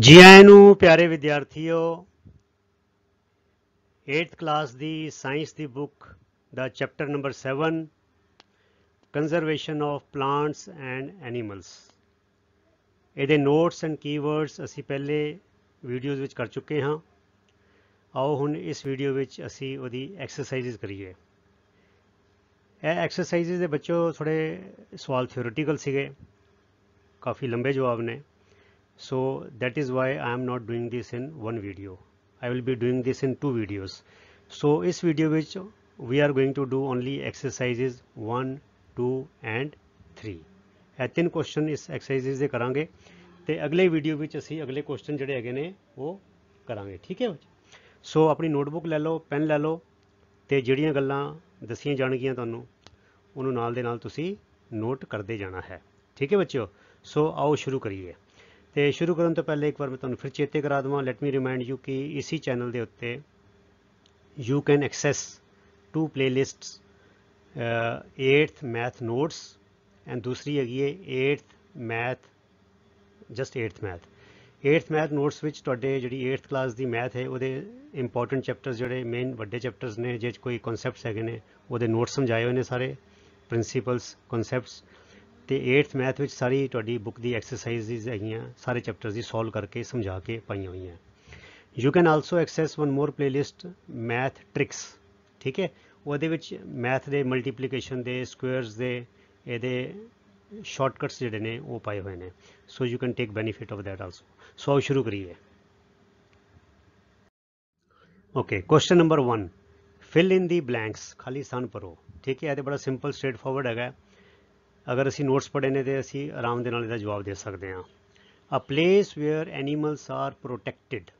ਜੀ ਆਇਆਂ ਨੂੰ ਪਿਆਰੇ ਵਿਦਿਆਰਥੀਓ 8th ਕਲਾਸ ਦੀ ਸਾਇੰਸ ਦੀ ਬੁੱਕ ਦਾ chapter number 7 conservation of plants and animals ਇਹਦੇ ਨੋਟਸ ਐਂਡ ਕੀਵਰਡਸ ਅਸੀਂ ਪਹਿਲੇ ਵੀਡੀਓਜ਼ ਵਿੱਚ ਕਰ ਚੁੱਕੇ ਹਾਂ ਆਓ ਹੁਣ ਇਸ ਵੀਡੀਓ ਵਿੱਚ ਅਸੀਂ ਉਹਦੀ ਐਕਸਰਸਾਈਜ਼ ਕਰੀਏ ਇਹ ਐਕਸਰਸਾਈਜ਼ ਦੇ ਬੱਚੋ ਥੋੜੇ ਸਵਾਲ ਥਿਓਰੀਟੀਕਲ ਸੀਗੇ ਕਾਫੀ ਲੰਬੇ ਜਵਾਬ ਨੇ So that is why I am not doing this in one video. I will be doing this in two videos. So इस video which we are going to do only exercises 1, 2 and 3. ਇਹ ਤਿੰਨ question ਇਸ exercise ਦੇ ਕਰਾਂਗੇ ਤੇ ਅਗਲੇ video ਵਿੱਚ ਅਸੀਂ ਅਗਲੇ ਕੁਐਸਚਨ ਜਿਹੜੇ ਹੈਗੇ ਨੇ ਉਹ ਕਰਾਂਗੇ ਠੀਕ ਹੈ ਸੋ ਆਪਣੀ ਨੋਟਬੁੱਕ ਲੈ ਲਓ ਪੈਨ ਲੈ ਲਓ ਤੇ ਜਿਹੜੀਆਂ ਗੱਲਾਂ ਦੱਸੀਆਂ ਜਾਣਗੀਆਂ ਤੁਹਾਨੂੰ ਉਹਨੂੰ ਨਾਲ ਦੇ ਨਾਲ ਤੁਸੀਂ ਨੋਟ ਕਰਦੇ ਜਾਣਾ ਹੈ ਠੀਕ ਹੈ ਬੱਚਿਓ ਸੋ ਆਓ ਸ਼ੁਰੂ ਕਰੀਏ ਤੇ ਸ਼ੁਰੂ ਕਰਨ ਤੋਂ ਪਹਿਲੇ ਇੱਕ ਵਾਰ ਮੈਂ ਤੁਹਾਨੂੰ ਫਿਰ ਚੇਤੇ ਕਰਾ ਦਵਾਂ ਲੈਟ ਮੀ ਰਿਮਾਈਂਡ ਯੂ ਕਿ ਇਸੇ ਚੈਨਲ ਦੇ ਉੱਤੇ you can access two playlists 8th math notes and ਦੂਸਰੀ ਹੈਗੀ ਹੈ 8th math just 8th math 8th math notes ਵਿੱਚ ਤੁਹਾਡੇ ਜਿਹੜੀ 8th ਕਲਾਸ ਦੀ ਮੈਥ ਹੈ ਉਹਦੇ ਇੰਪੋਰਟੈਂਟ ਚੈਪਟਰਸ ਜਿਹੜੇ ਮੇਨ ਵੱਡੇ ਚੈਪਟਰਸ ਨੇ ਜਿਹਦੇ ਕੋਈ ਕਨਸੈਪਟਸ ਹੈਗੇ ਨੇ ਉਹਦੇ ਨੋਟਸ ਸਮਝਾਏ ਹੋਏ ਨੇ ਸਾਰੇ ਪ੍ਰਿੰਸੀਪਲਸ ਕਨਸੈਪਟਸ ਤੇ 8th ਮੈਥ ਵਿੱਚ ਸਾਰੀ ਤੁਹਾਡੀ ਬੁੱਕ ਦੀ ਐਕਸਰਸਾਈਜ਼ਸ ਹੈਗੀਆਂ ਸਾਰੇ ਚੈਪਟਰਸ ਦੀ ਸੋਲਵ ਕਰਕੇ ਸਮਝਾ ਕੇ ਪਾਈਆਂ ਹੋਈਆਂ you can also access one more playlist math tricks ਠੀਕ ਹੈ ਉਹਦੇ ਵਿੱਚ ਮੈਥ ਦੇ ਮਲਟੀਪਲੀਕੇਸ਼ਨ ਦੇ ਸਕੁਅਰਸ ਦੇ ਇਹਦੇ ਸ਼ਾਰਟਕਟਸ ਜਿਹੜੇ ਨੇ ਉਹ ਪਾਏ ਹੋਏ ਨੇ so you can take benefit of that also so ਸ਼ੁਰੂ ਕਰੀਏ okay question number 1 fill in the blanks ਖਾਲੀ ਸਥਾਨ ਭਰੋ ਠੀਕ ਹੈ ਇਹ ਤੇ ਬੜਾ ਸਿੰਪਲ ਸਟ੍ਰੇਟ ਫਾਰਵਰਡ ਹੈਗਾ ਅਗਰ ਅਸੀਂ ਨੋਟਸ ਪੜ੍ਹੇ ਨੇ ਤੇ ਅਸੀਂ ਆਰਾਮ ਦੇ ਨਾਲ ਇਹਦਾ ਜਵਾਬ ਦੇ ਸਕਦੇ ਹਾਂ a place where animals are protected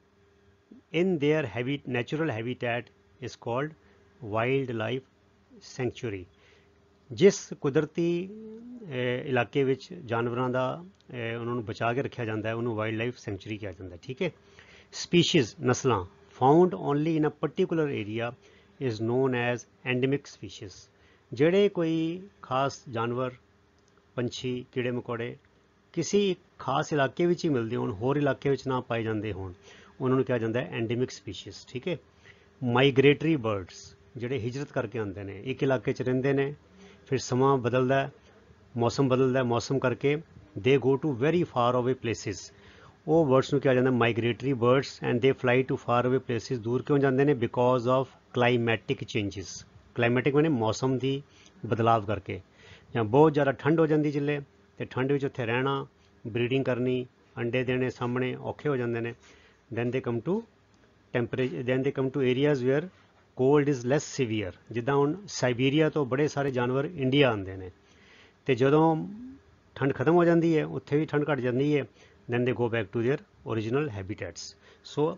in their heavy natural habitat is called wildlife sanctuary ਜਿਸ ਕੁਦਰਤੀ ਇਲਾਕੇ ਵਿੱਚ ਜਾਨਵਰਾਂ ਦਾ ਉਹਨਾਂ ਨੂੰ ਬਚਾ ਕੇ ਰੱਖਿਆ ਜਾਂਦਾ ਹੈ ਉਹਨੂੰ ਵਾਈਲਡ ਲਾਈਫ ਸੈਂਚੂਰੀ ਕਿਹਾ ਜਾਂਦਾ ਠੀਕ ਹੈ ਸਪੀਸੀਜ਼ ਨਸਲਾਂ found only in a particular area is known as endemic species ਜਿਹੜੇ ਕੋਈ ਖਾਸ ਜਾਨਵਰ ਪੰਛੀ ਕੀੜੇ ਮਕੌੜੇ ਕਿਸੇ ਇੱਕ ਖਾਸ ਇਲਾਕੇ ਵਿੱਚ ਹੀ ਮਿਲਦੇ ਹੋਣ ਹੋਰ ਇਲਾਕੇ ਵਿੱਚ ਨਾ ਪਾਏ ਜਾਂਦੇ ਹੋਣ ਉਹਨਾਂ ਨੂੰ ਕਿਹਾ ਜਾਂਦਾ ਹੈ ਐਂਡੈਮਿਕ ਸਪੀਸੀਜ਼ ਠੀਕ ਹੈ ਮਾਈਗ੍ਰੇਟਰੀ ਬਰਡਸ ਜਿਹੜੇ ਹਿਜਰਤ ਕਰਕੇ ਆਉਂਦੇ ਨੇ ਇੱਕ ਇਲਾਕੇ 'ਚ ਰਹਿੰਦੇ ਨੇ ਫਿਰ ਸਮਾਂ ਬਦਲਦਾ ਮੌਸਮ ਬਦਲਦਾ ਮੌਸਮ ਕਰਕੇ they go to very far away places ਉਹ ਬਰਡਸ ਨੂੰ ਕਿਹਾ ਜਾਂਦਾ migratory birds and they fly to far away places ਦੂਰ ਕਿਉਂ ਜਾਂਦੇ ਨੇ because of climatic changes climatic ਮੈਨੇ ਮੌਸਮ ਦੀ ਬਦਲਾਵ ਕਰਕੇ ਜਾਂ ਬਹੁਤ ਜ਼ਿਆਦਾ ਠੰਡ ਹੋ ਜਾਂਦੀ ਜਿੱਲੇ ਤੇ ਠੰਡ ਵਿੱਚ ਉੱਥੇ ਰਹਿਣਾ ਬਰੀਡਿੰਗ ਕਰਨੀ ਅੰਡੇ ਦੇਣੇ ਸਾਹਮਣੇ ਔਖੇ ਹੋ ਜਾਂਦੇ ਨੇ then they come to temperature then they come to areas where cold is less severe ਜਿੱਦਾਂ ਹੁਣ ਸਾਈਬੀਰੀਆ ਤੋਂ ਬੜੇ ਸਾਰੇ ਜਾਨਵਰ ਇੰਡੀਆ ਆਉਂਦੇ ਨੇ ਤੇ ਜਦੋਂ ਠੰਡ ਖਤਮ ਹੋ ਜਾਂਦੀ ਹੈ ਉੱਥੇ ਵੀ ਠੰਡ ਘਟ ਜਾਂਦੀ ਹੈ then they go back to their origignal habitats so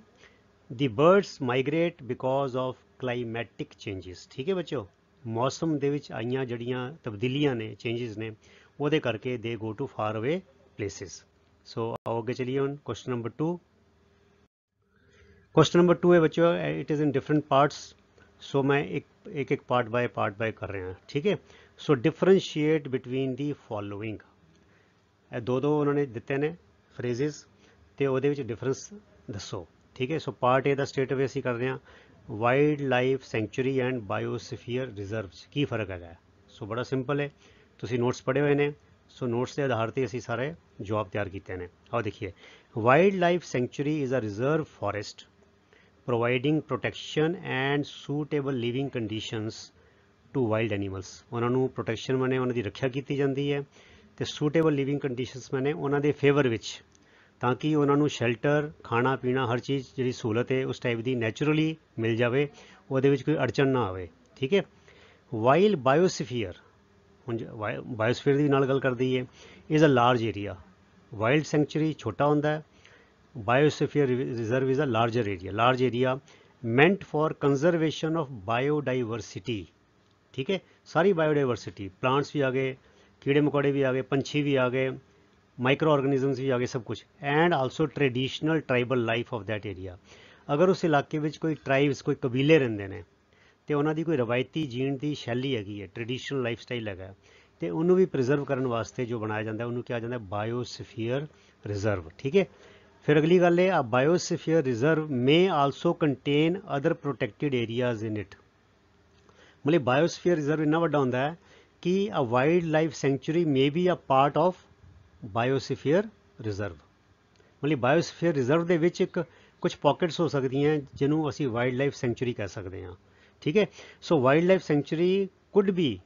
the birds migrate because of climatic changes ਠੀਕ ਹੈ ਬੱਚੋ ਮੌਸਮ ਦੇ ਵਿੱਚ ਆਈਆਂ ਜੜੀਆਂ ਤਬਦੀਲੀਆਂ ਨੇ ਚੇਂਜਸ ਨੇ ਉਹਦੇ ਕਰਕੇ they go to far away places so ਆਓ ਅੱਗੇ ਚਲੀਏ ਹੁਣ ਕੁਐਸਚਨ ਨੰਬਰ 2 ਕੁਐਸਚਨ ਨੰਬਰ 2 ਹੈ ਬੱਚਿਓ it is in different parts so ਮੈਂ ਇੱਕ ਇੱਕ ਇੱਕ ਪਾਰਟ ਬਾਏ ਪਾਰਟ ਬਾਏ ਕਰ ਰਿਹਾ ਹਾਂ ਠੀਕ ਹੈ so differentiate between the following ਇਹ ਦੋ ਦੋ ਉਹਨਾਂ ਨੇ ਦਿੱਤੇ ਨੇ ਫਰੇਜ਼ਸ ਤੇ ਉਹਦੇ ਵਿੱਚ ਡਿਫਰੈਂਸ ਦੱਸੋ ਠੀਕ ਹੈ ਸੋ ਪਾਰਟ ਏ ਦਾ ਸਟੇਟ ਅਵੇ ਅਸੀਂ ਕਰ ਰਹੇ ਹਾਂ wildlife sanctuary and biosphere reserves ਕੀ ਫਰਕ ਹੈਗਾ ਸੋ ਬੜਾ ਸਿੰਪਲ ਹੈ ਤੁਸੀਂ ਨੋਟਸ ਪੜ੍ਹੇ ਹੋਏ ਨੇ ਸੋ ਨੋਟਸ ਦੇ ਆਧਾਰ ਤੇ ਅਸੀਂ ਸਾਰੇ ਜਵਾਬ ਤਿਆਰ ਕੀਤੇ ਨੇ ਆਓ ਦੇਖੀਏ wildlife sanctuary is a reserve forest providing protection and suitable living conditions to wild animals ਉਹਨਾਂ ਨੂੰ ਪ੍ਰੋਟੈਕਸ਼ਨ ਮਨੇ ਉਹਨਾਂ ਦੀ ਰੱਖਿਆ ਕੀਤੀ ਜਾਂਦੀ ਹੈ ਤੇ ਸੂਟੇਬਲ ਲਿਵਿੰਗ ਕੰਡੀਸ਼ਨਸ ਮਨੇ ਉਹਨਾਂ ਦੇ ਫੇਵਰ ਵਿੱਚ ਤਾਂ ਕਿ ਉਹਨਾਂ ਨੂੰ ਸ਼ੈਲਟਰ ਖਾਣਾ ਪੀਣਾ ਹਰ ਚੀਜ਼ ਜਿਹੜੀ ਸਹੂਲਤ ਹੈ ਉਸ ਟਾਈਪ ਦੀ ਨੇਚਰਲੀ ਮਿਲ ਜਾਵੇ ਉਹਦੇ ਵਿੱਚ ਕੋਈ ਅੜਚਣ ਨਾ ਆਵੇ ਠੀਕ ਹੈ ਵਾਈਲ ਬਾਇਓਸਫੀਅਰ ਹੁਣ ਬਾਇਓਸਫੀਅਰ ਦੀ ਨਾਲ ਗੱਲ ਕਰਦੀ ਹੈ is a large area wild sanctuary ਛੋਟਾ ਹੁੰਦਾ ਹੈ biosphere reserve is a larger area large area meant for conservation of biodiversity ਠੀਕ ਹੈ ਸਾਰੀ ਬਾਇਓਡਾਈਵਰਸਿਟੀ ਪਲਾਂਟਸ ਵੀ ਆ ਗਏ ਕੀੜੇ ਮਕੌੜੇ ਵੀ ਆ ਗਏ ਪੰਛੀ ਵੀ ਆ ਗਏ ਮਾਈਕਰੋ ਆਰਗੇਨਿਜ਼ਮਸ ਵੀ ਆ ਗਏ ਸਭ ਕੁਝ and also traditional tribal life of that area ਅਗਰ ਉਸ ਇਲਾਕੇ ਵਿੱਚ ਕੋਈ ਟ੍ਰਾਈਬਸ ਕੋਈ ਕਬੀਲੇ ਰਹਿੰਦੇ ਨੇ ਤੇ ਉਹਨਾਂ ਦੀ ਕੋਈ ਰਵਾਇਤੀ ਜੀਣ ਦੀ ਸ਼ੈਲੀ ਹੈਗੀ ਹੈ ਟ੍ਰੈਡੀਸ਼ਨਲ ਲਾਈਫ ਸਟਾਈਲ ਹੈਗਾ ਤੇ ਉਹਨੂੰ ਵੀ ਪ੍ਰੀਜ਼ਰਵ ਕਰਨ ਵਾਸਤੇ ਜੋ ਬਣਾਇਆ ਜਾਂਦਾ ਉਹਨੂੰ ਕਿਹਾ ਜਾਂਦਾ ਬਾਇਓਸਫੀਅਰ ਰਿਜ਼ਰਵ ਠੀਕ ਹੈ ਫਿਰ ਅਗਲੀ ਗੱਲ ਇਹ ਆ biosphere reserve may also contain other protected areas in it ਮਤਲਬ ਬਾਇਓਸਫੀਅਰ ਰਿਜ਼ਰਵ ਇਨਾ ਵੱਡਾ ਹੁੰਦਾ ਹੈ ਕਿ a wildlife sanctuary may be a part of biosphere reserve ਮਤਲਬ ਬਾਇਓਸਫੀਅਰ ਰਿਜ਼ਰਵ ਦੇ ਵਿੱਚ ਇੱਕ ਕੁਝ ਪਾਕਟਸ ਹੋ ਸਕਦੀਆਂ ਜਿਹਨੂੰ ਅਸੀਂ ਵਾਈਲਡ ਲਾਈਫ ਸੈਂਚੁਰੀ ਕਹਿ ਸਕਦੇ ਹਾਂ ਠੀਕ ਹੈ so wildlife sanctuary could be